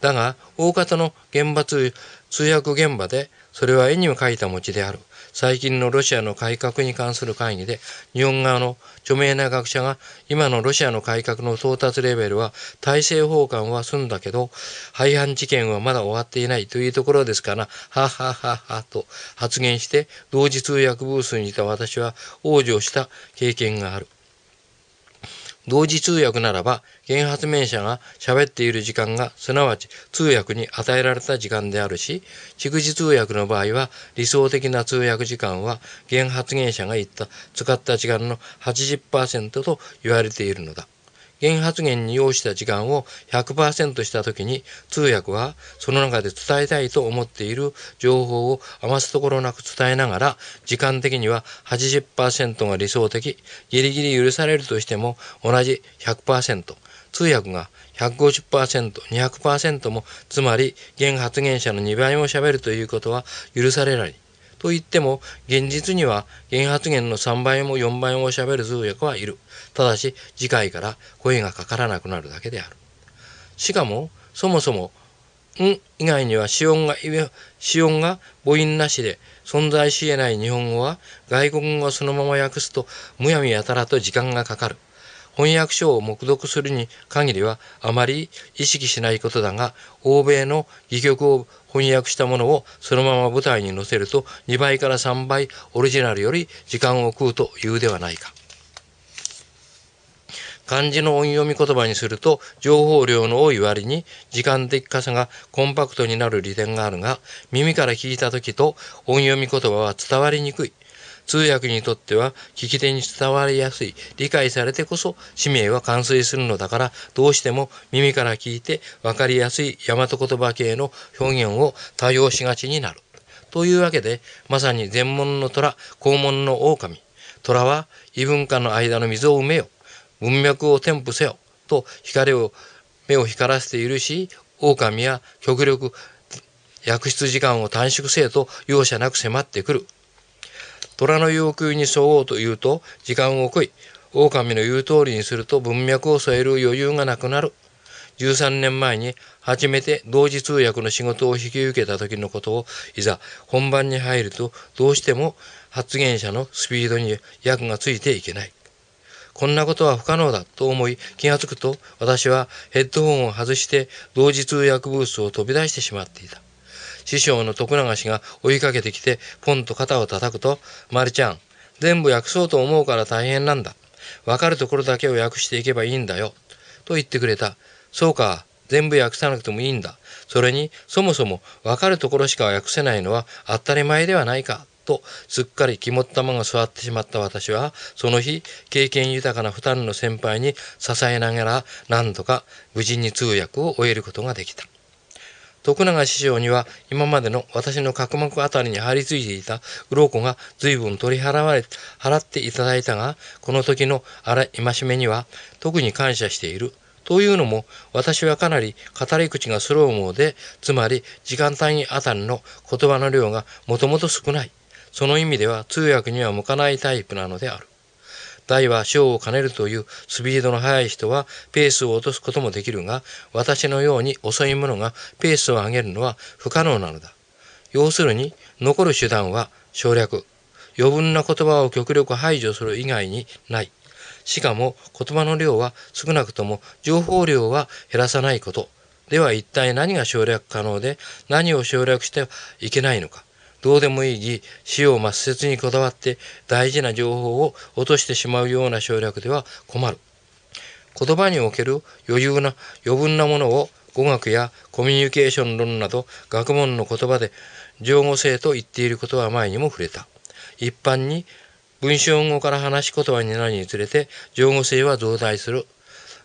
A: だが大方の現場通通訳現場でそれは絵にも描いた餅である最近のロシアの改革に関する会議で、日本側の著名な学者が、今のロシアの改革の到達レベルは、大政奉還は済んだけど、廃藩事件はまだ終わっていないというところですから、ははははと発言して、同時通訳ブースにいた私は、往生した経験がある。同時通訳ならば、原発明者が喋っている時間が、すなわち通訳に与えられた時間であるし、蓄字通訳の場合は、理想的な通訳時間は、原発言者が言った、使った時間の80%と言われているのだ。原発言に要した時間を100%した時に通訳はその中で伝えたいと思っている情報を余すところなく伝えながら時間的には80%が理想的ギリギリ許されるとしても同じ100%通訳が 150%200% もつまり原発言者の2倍も喋るということは許されないと言っても、現実には原発源の3倍も4倍も喋る通訳はいる。ただし、次回から声がかからなくなるだけである。しかも、そもそも、ん以外には子音が、子音が母音なしで存在し得ない日本語は外国語をそのまま訳すとむやみやたらと時間がかかる。翻訳書を目読するに限りはあまり意識しないことだが、欧米の戯曲を翻訳したものをそのまま舞台に載せると2倍から3倍オリジナルより時間を食うというではないか。漢字の音読み言葉にすると情報量の多い割に時間的かさがコンパクトになる利点があるが耳から聞いた時と音読み言葉は伝わりにくい。通訳にとっては聞き手に伝わりやすい、理解されてこそ使命は完遂するのだから、どうしても耳から聞いて分かりやすい大和言葉系の表現を多用しがちになる。というわけで、まさに全門の虎、肛門の狼。虎は異文化の間の溝を埋めよ。文脈を添付せよ。と光を、目を光らせているし、狼は極力、薬室時間を短縮せよと容赦なく迫ってくる。虎の要求に沿おうと言うと時間を食い、狼の言う通りにすると文脈を添える余裕がなくなる。13年前に初めて同時通訳の仕事を引き受けた時のことをいざ本番に入るとどうしても発言者のスピードに役がついていけない。こんなことは不可能だと思い気がつくと私はヘッドホンを外して同時通訳ブースを飛び出してしまっていた。師匠の徳永氏が追いかけてきて、ポンと肩を叩くと、まるちゃん、全部訳そうと思うから大変なんだ。わかるところだけを訳していけばいいんだよ。と言ってくれた。そうか、全部訳さなくてもいいんだ。それに、そもそもわかるところしか訳せないのは当たり前ではないか。とすっかり肝っ玉が座ってしまった私はその日経験豊かな負担の先輩に支えながら何とか無事に通訳を終えることができた。徳永師匠には今までの私の角膜あたりに張り付いていた鱗が随分取り払われ、払っていただいたが、この時の荒戒めには特に感謝している。というのも、私はかなり語り口がスローモーで、つまり時間帯にあたりの言葉の量がもともと少ない。その意味では通訳には向かないタイプなのである。大は小を兼ねるというスピードの速い人はペースを落とすこともできるが、私のように遅い者がペースを上げるのは不可能なのだ。要するに、残る手段は省略。余分な言葉を極力排除する以外にない。しかも言葉の量は少なくとも情報量は減らさないこと。では一体何が省略可能で何を省略してはいけないのか。どうでもいい義死を抹殺にこだわって大事な情報を落としてしまうような省略では困る言葉における余裕な余分なものを語学やコミュニケーション論など学問の言葉で情語性と言っていることは前にも触れた一般に文章語から話し言葉になるにつれて情語性は増大する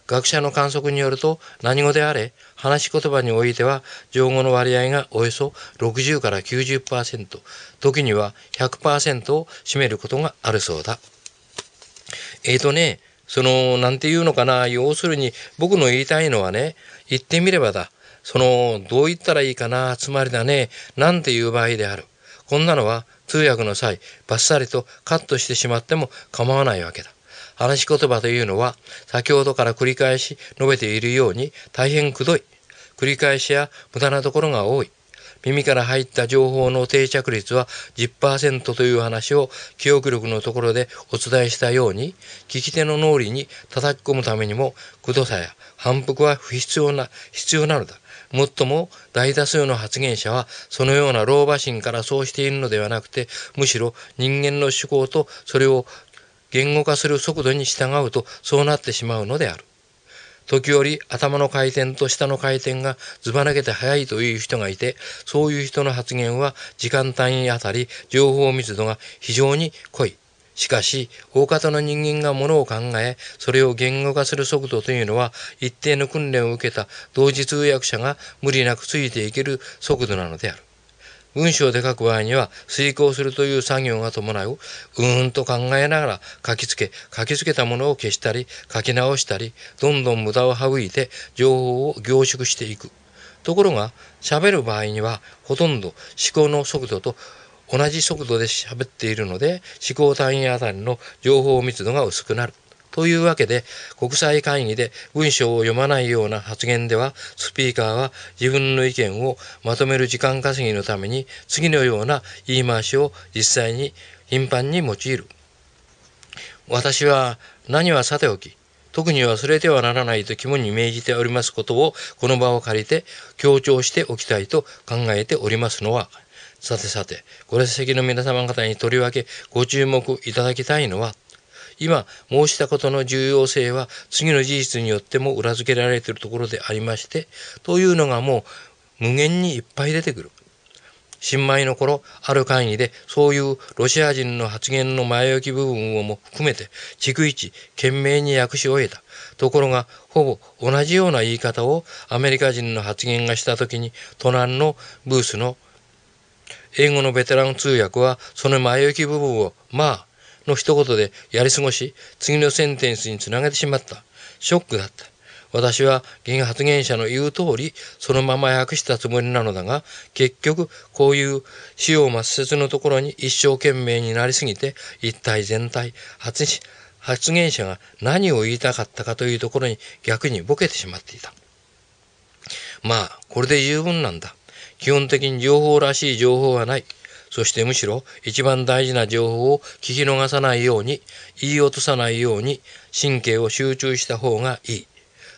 A: 学者の観測によると何語であれ話し言葉においては情語の割合がおよそ60から90%時には100%を占めることがあるそうだ。えーとねその何て言うのかな要するに僕の言いたいのはね言ってみればだそのどう言ったらいいかなつまりだねなんていう場合である。こんなのは通訳の際バッサリとカットしてしまっても構わないわけだ。話し言葉というのは先ほどから繰り返し述べているように大変くどい繰り返しや無駄なところが多い。耳から入った情報の定着率は10%という話を記憶力のところでお伝えしたように、聞き手の脳裏に叩き込むためにも、くどさや反復は不必要な、必要なのだ。もっとも大多数の発言者はそのような老婆心からそうしているのではなくて、むしろ人間の思考とそれを言語化する速度に従うとそうなってしまうのである。時折頭の回転と下の回転がずば抜けて速いという人がいて、そういう人の発言は時間単位あたり情報密度が非常に濃い。しかし、大方の人間がものを考え、それを言語化する速度というのは、一定の訓練を受けた同時通訳者が無理なくついていける速度なのである。文章で書く場合には遂行するという作業が伴ううんと考えながら書きつけ書きつけたものを消したり書き直したりどんどん無駄を省いて情報を凝縮していくところが喋る場合にはほとんど思考の速度と同じ速度で喋っているので思考単位あたりの情報密度が薄くなるというわけで、国際会議で文章を読まないような発言では、スピーカーは自分の意見をまとめる時間稼ぎのために、次のような言い回しを実際に頻繁に用いる。私は何はさておき、特に忘れてはならないと肝に銘じておりますことを、この場を借りて強調しておきたいと考えておりますのは、さてさて、ご列席の皆様方にとりわけご注目いただきたいのは、今申したことの重要性は次の事実によっても裏付けられているところでありましてというのがもう無限にいっぱい出てくる。新米の頃ある会議でそういうロシア人の発言の前置き部分をも含めて逐一懸命に訳し終えたところがほぼ同じような言い方をアメリカ人の発言がした時に隣のブースの英語のベテラン通訳はその前置き部分をまあの一言でやり過ごし、次のセンテンスにつなげてしまった。ショックだった。私は発言者の言う通り、そのまま訳したつもりなのだが、結局、こういう死を抹殺のところに一生懸命になりすぎて、一体全体、発発言者が何を言いたかったかというところに逆にボケてしまっていた。まあ、これで十分なんだ。基本的に情報らしい情報はない。そしてむしろ一番大事な情報を聞き逃さないように、言い落とさないように神経を集中した方がいい。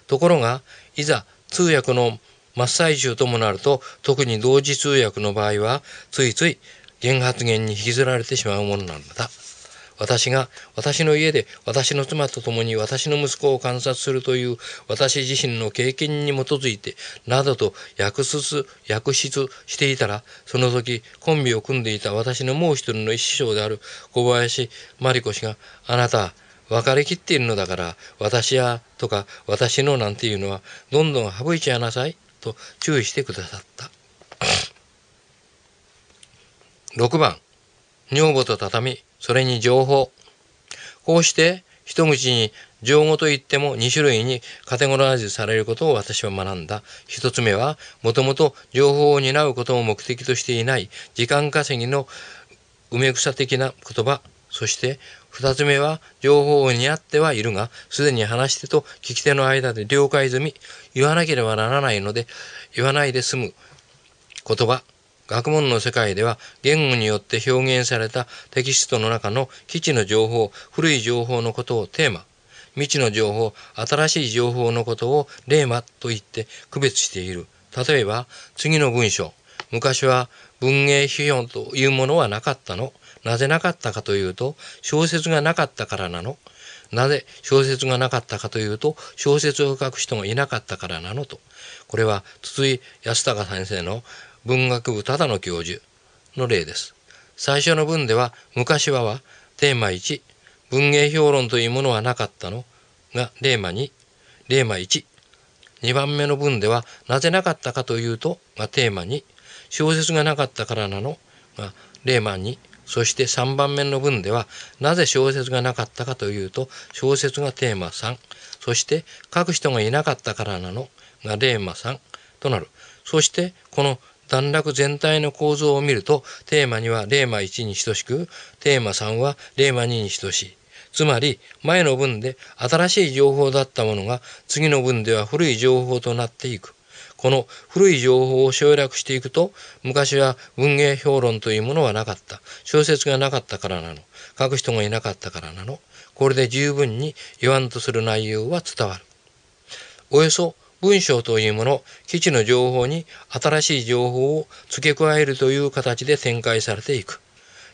A: ところが、いざ通訳の真っ最中ともなると、特に同時通訳の場合は、ついつい原発言に引きずられてしまうものなのだ。私が私の家で私の妻と共に私の息子を観察するという私自身の経験に基づいて、などと訳出、訳出していたら、その時コンビを組んでいた私のもう一人の一師匠である小林真理子氏が、あなた、別れきっているのだから、私やとか私のなんていうのは、どんどん省いちゃいなさい、と注意してくださった。6番、女房と畳、それに情報。こうして一口に情語といっても2種類にカテゴライズされることを私は学んだ。一つ目は、もともと情報を担うことを目的としていない時間稼ぎの埋め草的な言葉。そして、二つ目は、情報を担ってはいるが、すでに話し手と聞き手の間で了解済み、言わなければならないので、言わないで済む言葉。学問の世界では言語によって表現されたテキストの中の基地の情報、古い情報のことをテーマ、未知の情報、新しい情報のことをレーマと言って区別している。例えば、次の文章。昔は文芸批評というものはなかったの。なぜなかったかというと、小説がなかったからなの。なぜ小説がなかったかというと、小説を書く人がいなかったからなのと。これは筒井康隆先生の文学部ただの教授の例です。最初の文では昔ははテーマ1文芸評論というものはなかったのがレーマ2レーマ12番目の文ではなぜなかったかというとがテーマ2小説がなかったからなのがレーマ2そして3番目の文ではなぜ小説がなかったかというと小説がテーマ3そして書く人がいなかったからなのがレーマ3となるそしてこの段落全体の構造を見ると、テーマ2はレーマ1に等しく、テーマ3はレーマ2に等しい。つまり、前の文で新しい情報だったものが、次の文では古い情報となっていく。この古い情報を省略していくと、昔は文芸評論というものはなかった。小説がなかったからなの。書く人がいなかったからなの。これで十分に言わんとする内容は伝わる。およそ文章というもの、基地の情報に新しい情報を付け加えるという形で展開されていく。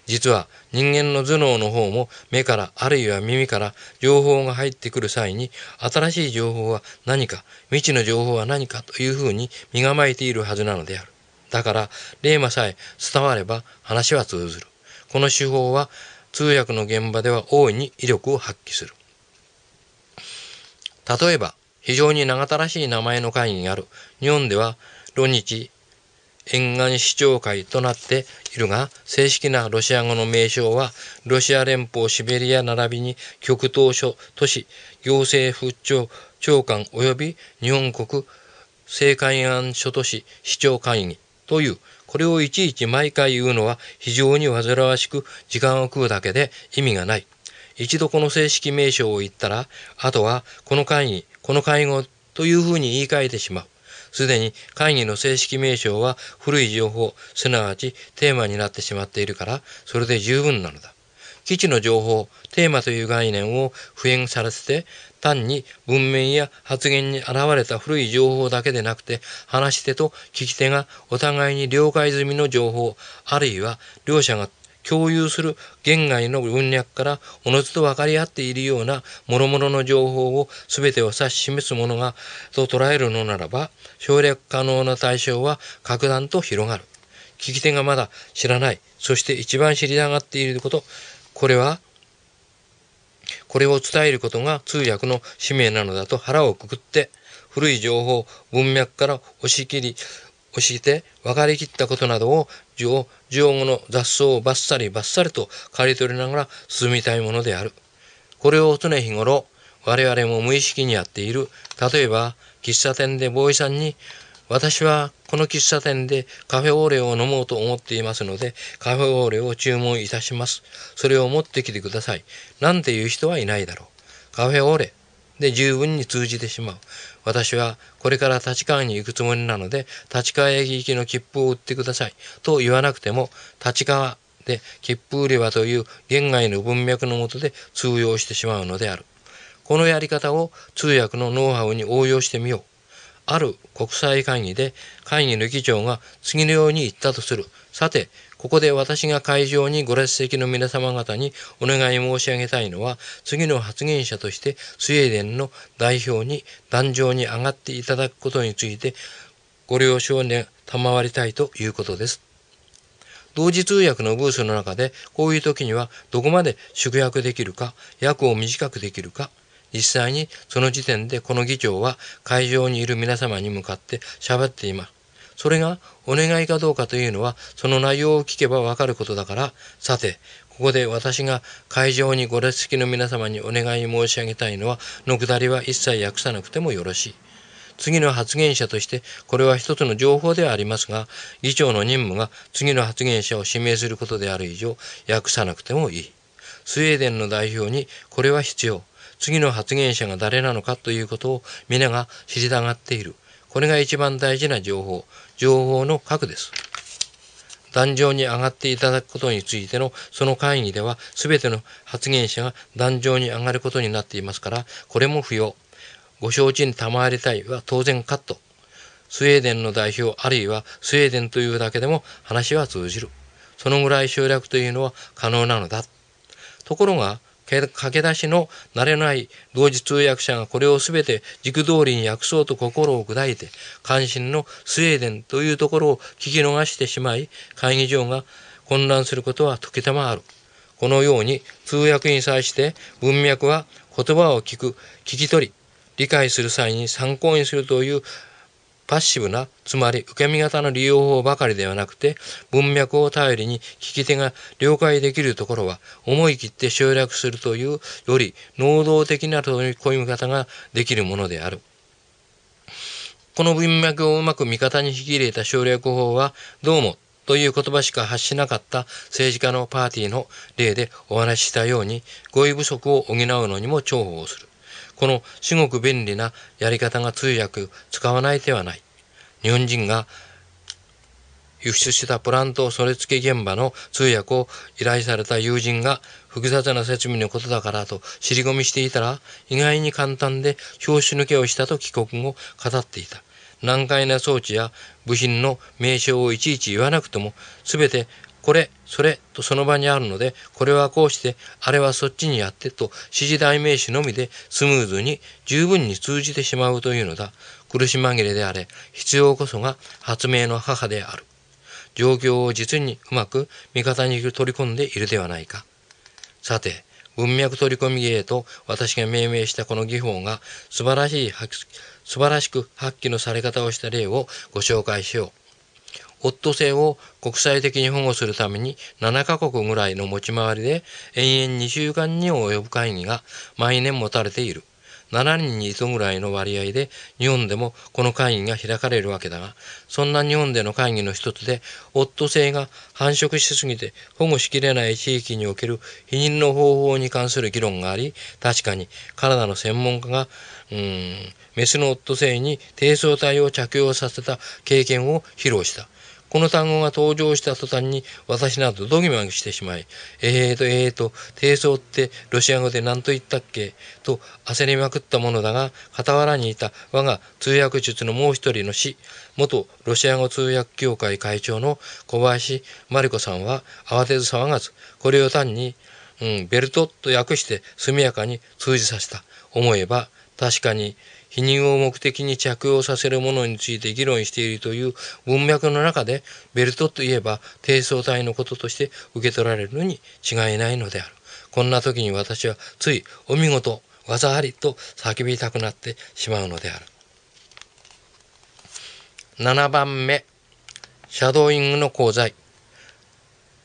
A: 実は人間の頭脳の方も目からあるいは耳から情報が入ってくる際に新しい情報は何か未知の情報は何かというふうに身構えているはずなのである。だから霊魔さえ伝われば話は通ずる。この手法は通訳の現場では大いに威力を発揮する。例えば非常に長たらしい名前の会議がある。日本では、ロ日沿岸市長会となっているが、正式なロシア語の名称は、ロシア連邦シベリア並びに極東諸都市行政府調長官及び日本国政海案諸都市市長会議という、これをいちいち毎回言うのは非常に煩わしく時間を食うだけで意味がない。一度この正式名称を言ったら、あとはこの会議、この会合というふうに言い換えてしまう。すでに会議の正式名称は古い情報、すなわちテーマになってしまっているから、それで十分なのだ。基地の情報、テーマという概念を普遍させて、単に文面や発言に現れた古い情報だけでなくて、話し手と聞き手がお互いに了解済みの情報、あるいは両者が共有する言外の文脈からおのずと分かり合っているような諸々の情報を全てを指し示すものがと捉えるのならば省略可能な対象は格段と広がる。聞き手がまだ知らない、そして一番知りたがっていること、これはこれを伝えることが通訳の使命なのだと腹をくくって古い情報文脈から押し切り教えて分かりきったことなどを上後の雑草をバッサリバッサリと刈り取りながら進みたいものである。これを常日頃我々も無意識にやっている例えば喫茶店でボーイさんに私はこの喫茶店でカフェオーレを飲もうと思っていますので、カフェオーレを注文いたします。それを持ってきてください。なんていう人はいないだろう。カフェオーレで十分に通じてしまう。私はこれから立川に行くつもりなので、立川駅行きの切符を売ってください。と言わなくても、立川で切符売り場という言外の文脈のもとで通用してしまうのである。このやり方を通訳のノウハウに応用してみよう。ある国際会議で会議の議長が次のように言ったとする。さて、ここで私が会場にご列席の皆様方にお願い申し上げたいのは、次の発言者としてスウェーデンの代表に壇上に上がっていただくことについて、ご了承に賜りたいということです。同時通訳のブースの中で、こういう時にはどこまで宿約できるか、役を短くできるか、実際にその時点でこの議長は会場にいる皆様に向かって喋っています。それがお願いかどうかというのは、その内容を聞けばわかることだから、さて、ここで私が会場にご列席の皆様にお願い申し上げたいのは、のくだりは一切訳さなくてもよろしい。次の発言者として、これは一つの情報ではありますが、議長の任務が次の発言者を指名することである以上、訳さなくてもいい。スウェーデンの代表にこれは必要。次の発言者が誰なのかということを皆が知りたがっている。これが一番大事な情報。情報の核です。壇上に上がっていただくことについてのその会議では全ての発言者が壇上に上がることになっていますから、これも不要。ご承知に賜りたいは当然カット。スウェーデンの代表あるいはスウェーデンというだけでも話は通じる。そのぐらい省略というのは可能なのだ。ところが、駆け出しの慣れない同時通訳者がこれを全て軸通りに訳そうと心を砕いて関心のスウェーデンというところを聞き逃してしまい会議場が混乱することは時たまある。このように通訳に際して文脈は言葉を聞く聞き取り理解する際に参考にするというパッシブな、つまり受け身型の利用法ばかりではなくて、文脈を頼りに聞き手が了解できるところは、思い切って省略するという、より能動的な取り込み方ができるものである。この文脈をうまく味方に引き入れた省略法は、どうもという言葉しか発しなかった政治家のパーティーの例でお話ししたように、語彙不足を補うのにも重宝する。この至極便利なやり方が通訳使わない手はない。日本人が輸出したプラントそれ付け現場の通訳を依頼された友人が複雑な設備のことだからと尻込みしていたら意外に簡単で拍子抜けをしたと帰国後語っていた。難解な装置や部品の名称をいちいち言わなくても全てこれ、それとその場にあるので、これはこうして、あれはそっちにやってと指示代名詞のみでスムーズに十分に通じてしまうというのだ。苦し紛れであれ、必要こそが発明の母である。状況を実にうまく味方に取り込んでいるではないか。さて、文脈取り込み芸と私が命名したこの技法が素晴らしい、素晴らしく発揮のされ方をした例をご紹介しよう。オットセイを国際的に保護するために7カ国ぐらいの持ち回りで延々2週間に及ぶ会議が毎年持たれている。7人に1ぐらいの割合で日本でもこの会議が開かれるわけだが、そんな日本での会議の一つで、オットセイが繁殖しすぎて保護しきれない地域における避妊の方法に関する議論があり、確かにカナダの専門家が、うん、メスのオットセイに低層体を着用させた経験を披露した。この単語が登場した途端に私などドギマギしてしまい、えーとえーと、低層ってロシア語で何と言ったっけと焦りまくったものだが、傍らにいた我が通訳術のもう一人の師、元ロシア語通訳協会会長の小林真理子さんは慌てず騒がず、これを単に、うん、ベルトと訳して速やかに通じさせた。思えば、確かに否認を目的に着用させるものについて議論しているという文脈の中でベルトといえば低層体のこととして受け取られるのに違いないのである。こんな時に私はついお見事、技ありと叫びたくなってしまうのである。7番目、シャドーイングの功罪。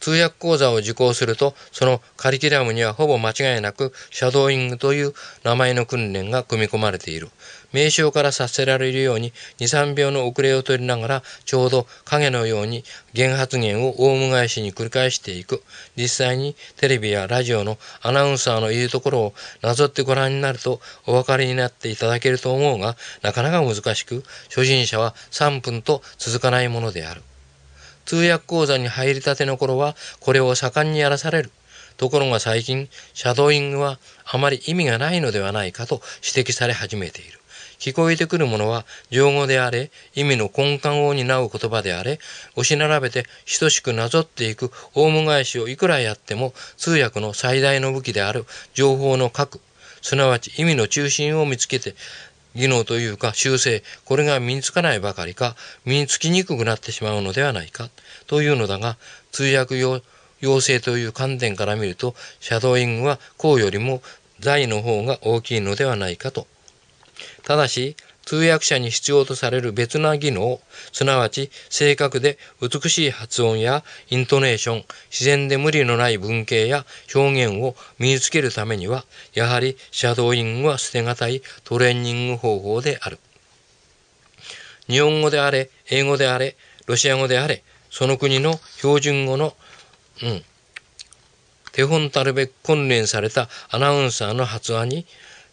A: 通訳講座を受講すると、そのカリキュラムにはほぼ間違いなく、シャドーイングという名前の訓練が組み込まれている。名称からさせられるように23秒の遅れを取りながらちょうど影のように原発言をオウム返しに繰り返していく実際にテレビやラジオのアナウンサーの言うところをなぞってご覧になるとお分かりになっていただけると思うがなかなか難しく初心者は3分と続かないものである通訳講座に入りたての頃はこれを盛んにやらされるところが最近、シャドーイングはあまり意味がないのではないかと指摘され始めている。聞こえてくるものは、情語であれ、意味の根幹を担う言葉であれ、押し並べて等しくなぞっていくオウム返しをいくらやっても、通訳の最大の武器である情報の核、すなわち意味の中心を見つけて、技能というか修正、これが身につかないばかりか、身につきにくくなってしまうのではないか、というのだが、通訳用、要請という観点から見ると、シャドーイングはこうよりも財の方が大きいのではないかと。ただし、通訳者に必要とされる別な技能、すなわち正確で美しい発音やイントネーション、自然で無理のない文型や表現を身につけるためには、やはりシャドーイングは捨てがたいトレーニング方法である。日本語であれ、英語であれ、ロシア語であれ、その国の標準語の、うん、手本たるべく訓練されたアナウンサーの発話に、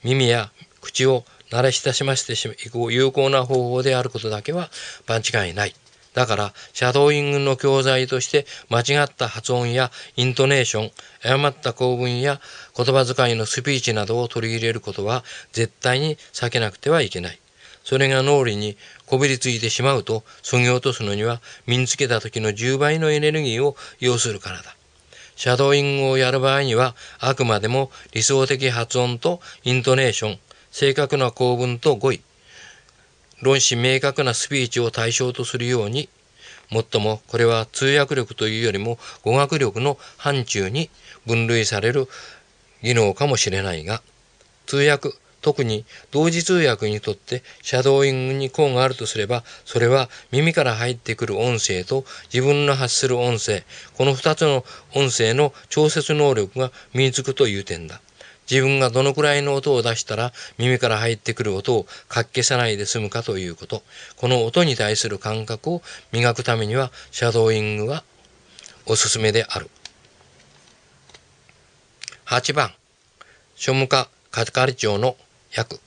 A: 耳や口を慣れ親しませていく有効な方法であることだけは番違いない。だから、シャドーイングの教材として、間違った発音やイントネーション、誤った構文や言葉遣いのスピーチなどを取り入れることは、絶対に避けなくてはいけない。それが脳裏にこびりついてしまうと、そぎ落とすのには、身につけた時の10倍のエネルギーを要するからだ。シャドーイングをやる場合には、あくまでも理想的発音とイントネーション、正確な構文と語彙、論旨明確なスピーチを対象とするように、もっともこれは通訳力というよりも語学力の範疇に分類される技能かもしれないが、通訳、特に同時通訳にとってシャドーイングに効があるとすれば、それは耳から入ってくる音声と自分の発する音声、この2つの音声の調節能力が身につくという点だ。自分がどのくらいの音を出したら耳から入ってくる音をかっけさないで済むかということ。この音に対する感覚を磨くためにはシャドーイングはおすすめである。8番、書務課係長の役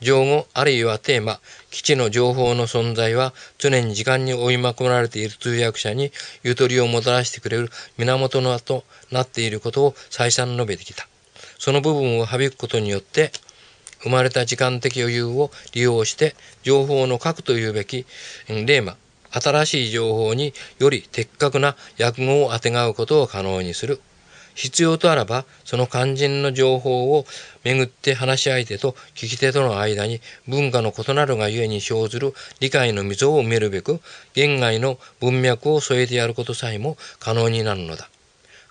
A: 情語あるいはテーマ、基地の情報の存在は常に時間に追いまくられている通訳者にゆとりをもたらしてくれる源のとなっていることを再三述べてきた。その部分を省くことによって生まれた時間的余裕を利用して情報の核というべきレーマ新しい情報により的確な訳語をあてがうことを可能にする必要とあらばその肝心の情報をめぐって話し相手と聞き手との間に文化の異なるがゆえに生ずる理解の溝を埋めるべく言外の文脈を添えてやることさえも可能になるのだ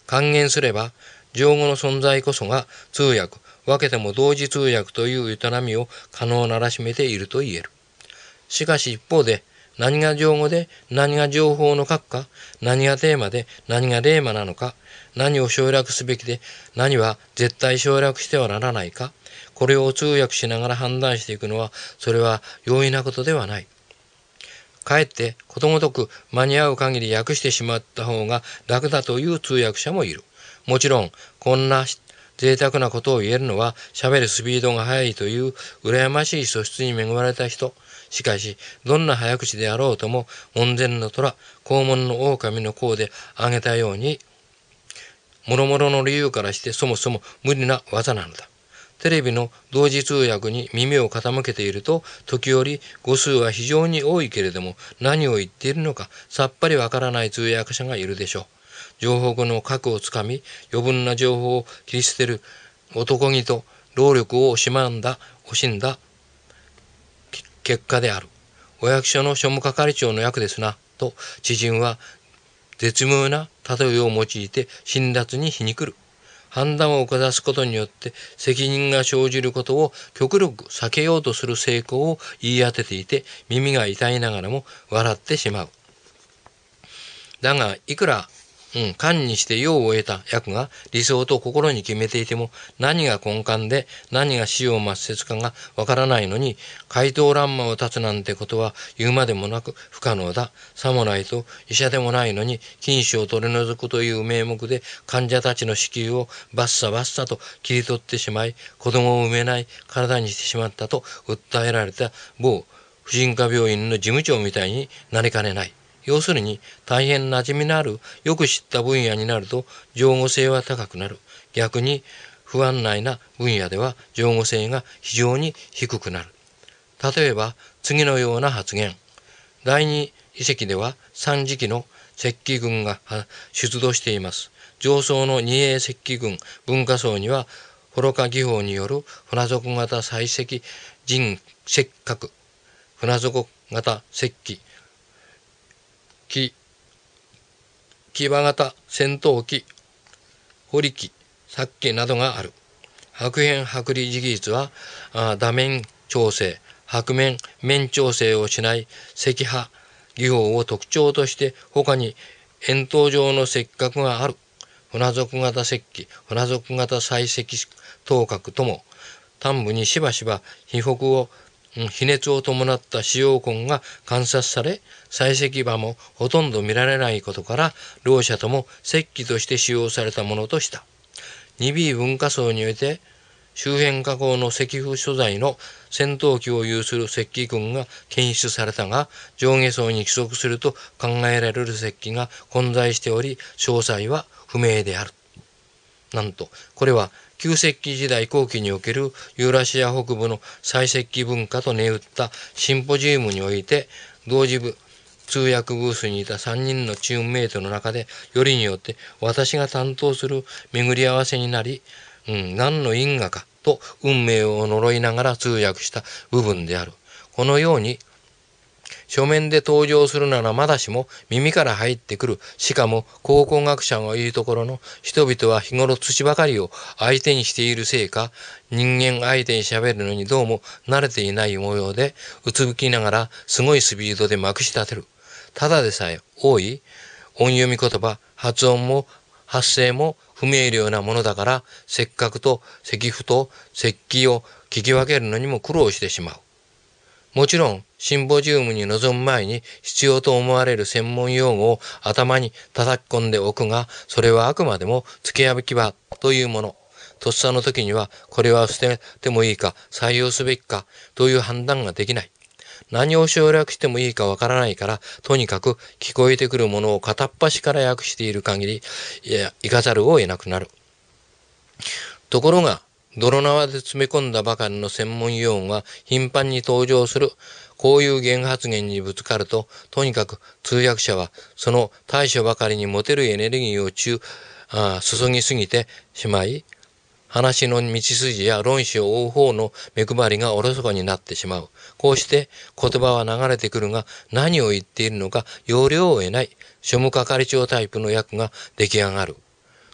A: 還元すれば上語の存在こそが通訳、分けても同時通訳という営みを可能ならしめていると言える。しかし一方で、何が情語で何が情報の核か、何がテーマで何がレーマなのか、何を省略すべきで何は絶対省略してはならないか、これを通訳しながら判断していくのは、それは容易なことではない。かえってことごとく間に合う限り訳してしまった方が楽だという通訳者もいる。もちろん、こんな贅沢なことを言えるのは、喋るスピードが速いという羨ましい素質に恵まれた人。しかし、どんな早口であろうとも、門前の虎、肛門の狼の甲で挙げたように、諸々の理由からしてそもそも無理な技なのだ。テレビの同時通訳に耳を傾けていると、時折語数は非常に多いけれども、何を言っているのかさっぱりわからない通訳者がいるでしょう。情報の核をつかみ、余分な情報を切り捨てる男気と労力を惜しまんだ、惜しんだ結果である。お役所の庶務係長の役ですな、と知人は絶妙な例えを用いて辛辣に皮肉る。判断を下すことによって責任が生じることを極力避けようとする成功を言い当てていて耳が痛いながらも笑ってしまう。だがいくらうん、官にして用を得た役が理想と心に決めていても何が根幹で何が死を抹殺かがわからないのに怪盗乱魔を立つなんてことは言うまでもなく不可能だ。さもないと医者でもないのに禁止を取り除くという名目で患者たちの子宮をバッサバッサと切り取ってしまい子供を産めない体にしてしまったと訴えられた某婦人科病院の事務長みたいになりかねない。要するに大変馴染みのあるよく知った分野になると常語性は高くなる逆に不安内な分野では常語性が非常に低くなる例えば次のような発言第二遺跡では三時期の石器群が出土しています上層の二栄石器群文化層には幌加技法による船底型採石人石閣船底型石器機、騎馬型戦闘機、堀り機、殺機などがある。白変剥離技術は、打面調整、白面、面調整をしない赤破技法を特徴として他に円筒状の石角がある。船底型石器、船底型採石頭角とも、端部にしばしば被北を比熱を伴った使用痕が観察され採石場もほとんど見られないことから両者とも石器として使用されたものとした 2B 文化層において周辺加工の石風所在の戦闘機を有する石器群が検出されたが上下層に規則すると考えられる石器が混在しており詳細は不明であるなんとこれは旧石器時代後期におけるユーラシア北部の採石器文化と銘打ったシンポジウムにおいて同時部通訳ブースにいた3人のチームメイトの中でよりによって私が担当する巡り合わせになり、うん、何の因果かと運命を呪いながら通訳した部分である。このように書面で登場するならまだしも耳から入ってくる。しかも考古学者が言うところの人々は日頃土ばかりを相手にしているせいか、人間相手に喋るのにどうも慣れていない模様で、うつぶきながらすごいスピードでまくし立てる。ただでさえ多い音読み言葉、発音も発声も不明瞭なものだから、せっかくと石符と石器を聞き分けるのにも苦労してしまう。もちろん、シンポジウムに臨む前に必要と思われる専門用語を頭に叩き込んでおくが、それはあくまでも付け破き場というもの。とっさの時には、これは捨ててもいいか、採用すべきか、という判断ができない。何を省略してもいいかわからないから、とにかく聞こえてくるものを片っ端から訳している限り、いや、行かざるを得なくなる。ところが、泥縄で詰め込んだばかりの専門用語が頻繁に登場する。こういう原発言にぶつかると、とにかく通訳者はその対処ばかりに持てるエネルギーを注あ注ぎすぎてしまい、話の道筋や論旨を追う方の目配りがおろそかになってしまう。こうして言葉は流れてくるが何を言っているのか要領を得ない庶務係長タイプの役が出来上がる。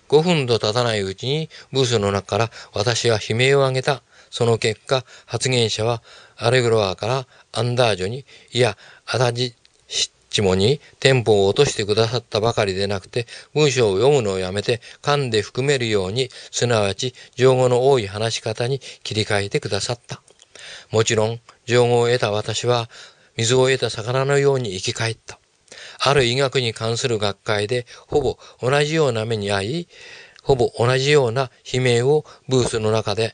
A: 5分と経たないうちにブースの中から私は悲鳴を上げた。その結果、発言者はアレグロアからアンダージョに、いや、足立ッチモにテンポを落としてくださったばかりでなくて、文章を読むのをやめて、噛んで含めるように、すなわち、情語の多い話し方に切り替えてくださった。もちろん、情語を得た私は、水を得た魚のように生き返った。ある医学に関する学会で、ほぼ同じような目に遭い、ほぼ同じような悲鳴をブースの中で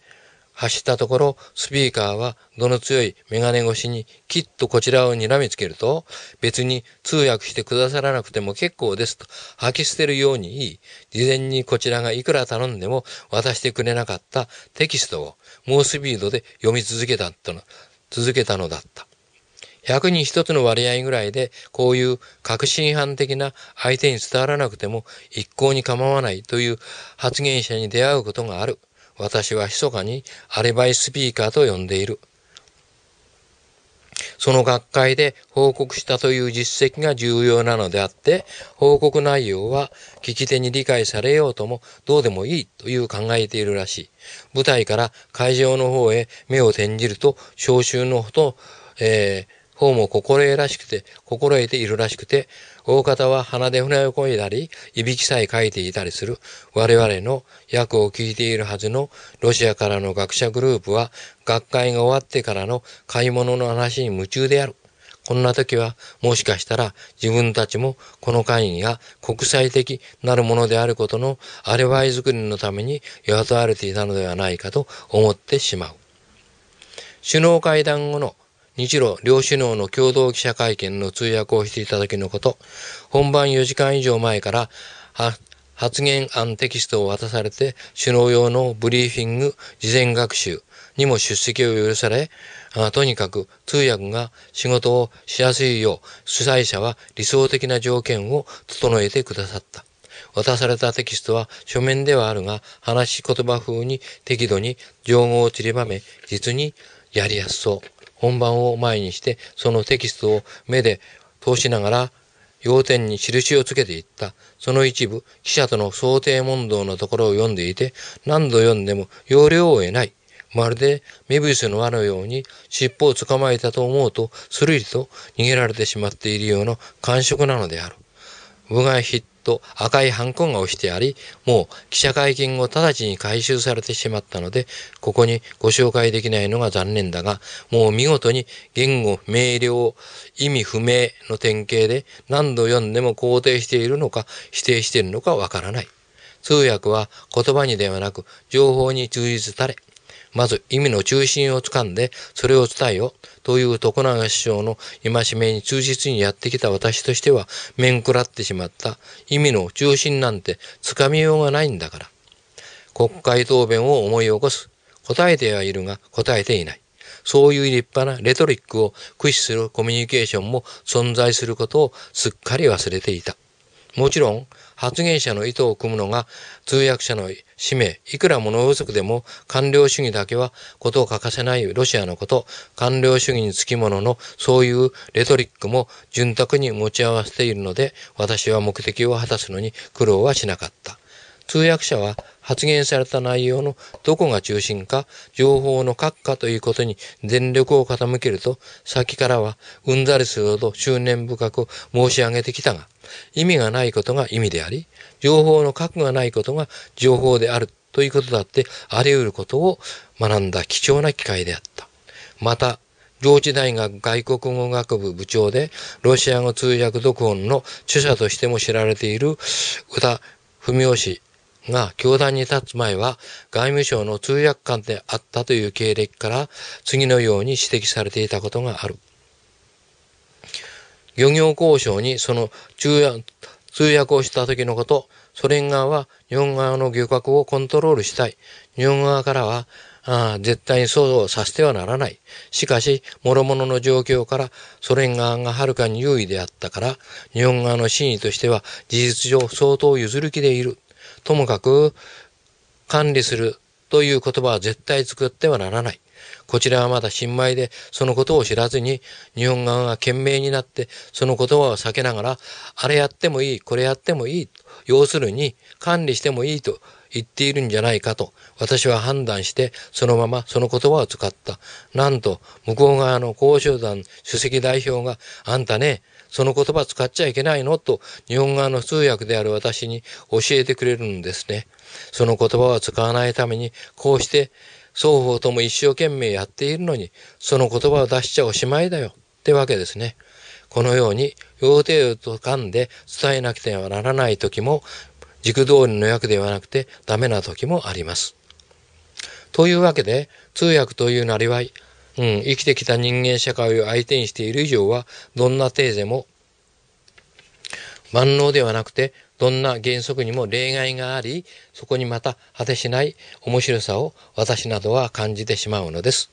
A: 走ったところ、スピーカーはどの強いメガネ越しにきっとこちらを睨みつけると、別に通訳してくださらなくても結構ですと吐き捨てるように言い、事前にこちらがいくら頼んでも渡してくれなかったテキストを猛スピードで読み続けたとの、続けたのだった。100に1つの割合ぐらいで、こういう確信犯的な相手に伝わらなくても一向に構わないという発言者に出会うことがある。私は密かにアリバイスピーカーと呼んでいる。その学会で報告したという実績が重要なのであって、報告内容は聞き手に理解されようともどうでもいいという考えているらしい。舞台から会場の方へ目を転じると、召集のほと、えー、方も心得らしくて、心得ているらしくて、大方は鼻で船をこいだり、いびきさえかいていたりする我々の役を聞いているはずのロシアからの学者グループは学会が終わってからの買い物の話に夢中である。こんな時はもしかしたら自分たちもこの会議が国際的なるものであることのアリバイ作りのために雇われていたのではないかと思ってしまう。首脳会談後の日露両首脳の共同記者会見の通訳をしていた時のこと、本番4時間以上前から、発言案テキストを渡されて、首脳用のブリーフィング、事前学習にも出席を許され、とにかく通訳が仕事をしやすいよう、主催者は理想的な条件を整えてくださった。渡されたテキストは書面ではあるが、話し言葉風に適度に情報を散りばめ、実にやりやすそう。本番を前にして、そのテキストを目で通しながら、要点に印をつけていった。その一部、記者との想定問答のところを読んでいて、何度読んでも要領を得ない。まるでメビウスの輪のように尻尾を捕まえたと思うと、スルリと逃げられてしまっているような感触なのである。部外筆と赤いハンコが押してあり、もう記者会見後直ちに回収されてしまったので、ここにご紹介できないのが残念だが、もう見事に言語、明瞭、意味不明の典型で何度読んでも肯定しているのか否定しているのかわからない。通訳は言葉にではなく情報に忠実たれ。まず意味の中心をつかんで、それを伝えよ、という徳永師匠の戒めに忠実にやってきた私としては、面食らってしまった。意味の中心なんてつかみようがないんだから。国会答弁を思い起こす。答えてはいるが答えていない。そういう立派なレトリックを駆使するコミュニケーションも存在することをすっかり忘れていた。もちろん、発言者の意図を組むのが通訳者の使命、いくら物不足でも官僚主義だけはことを欠かせないロシアのこと、官僚主義につきもののそういうレトリックも潤沢に持ち合わせているので、私は目的を果たすのに苦労はしなかった。通訳者は発言された内容のどこが中心か、情報の核かということに全力を傾けると、先からはうんざりするほど執念深く申し上げてきたが、意味がないことが意味であり、情報の核がないことが情報であるということだってあり得ることを学んだ貴重な機会であった。また、上智大学外国語学部部長で、ロシア語通訳読音の著者としても知られている歌文雄氏が教団に立つ前は外務省の通訳官であったという経歴から次のように指摘されていたことがある。漁業交渉にその通訳をした時のこと、ソ連側は日本側の漁獲をコントロールしたい。日本側からは、あ絶対に騒動させてはならない。しかし、諸々の状況からソ連側がはるかに優位であったから、日本側の真意としては事実上相当譲る気でいる。ともかく、管理するという言葉は絶対作ってはならない。こちらはまだ新米で、そのことを知らずに、日本側が懸命になって、その言葉を避けながら、あれやってもいい、これやってもいい、要するに、管理してもいいと言っているんじゃないかと、私は判断して、そのままその言葉を使った。なんと、向こう側の交渉団主席代表が、あんたね、その言葉使っちゃいけないのと、日本側の通訳である私に教えてくれるんですね。その言葉を使わないために、こうして、双方とも一生懸命やっているのに、その言葉を出しちゃおしまいだよ。ってわけですね。このように、要諦と掴んで伝えなくてはならない時も、軸通りの訳ではなくてダメな時もあります。というわけで、通訳というなりわい、うん、生きてきた人間社会を相手にしている以上は、どんなテーゼも万能ではなくてどんな原則にも例外があり、そこにまた果てしない面白さを私などは感じてしまうのです。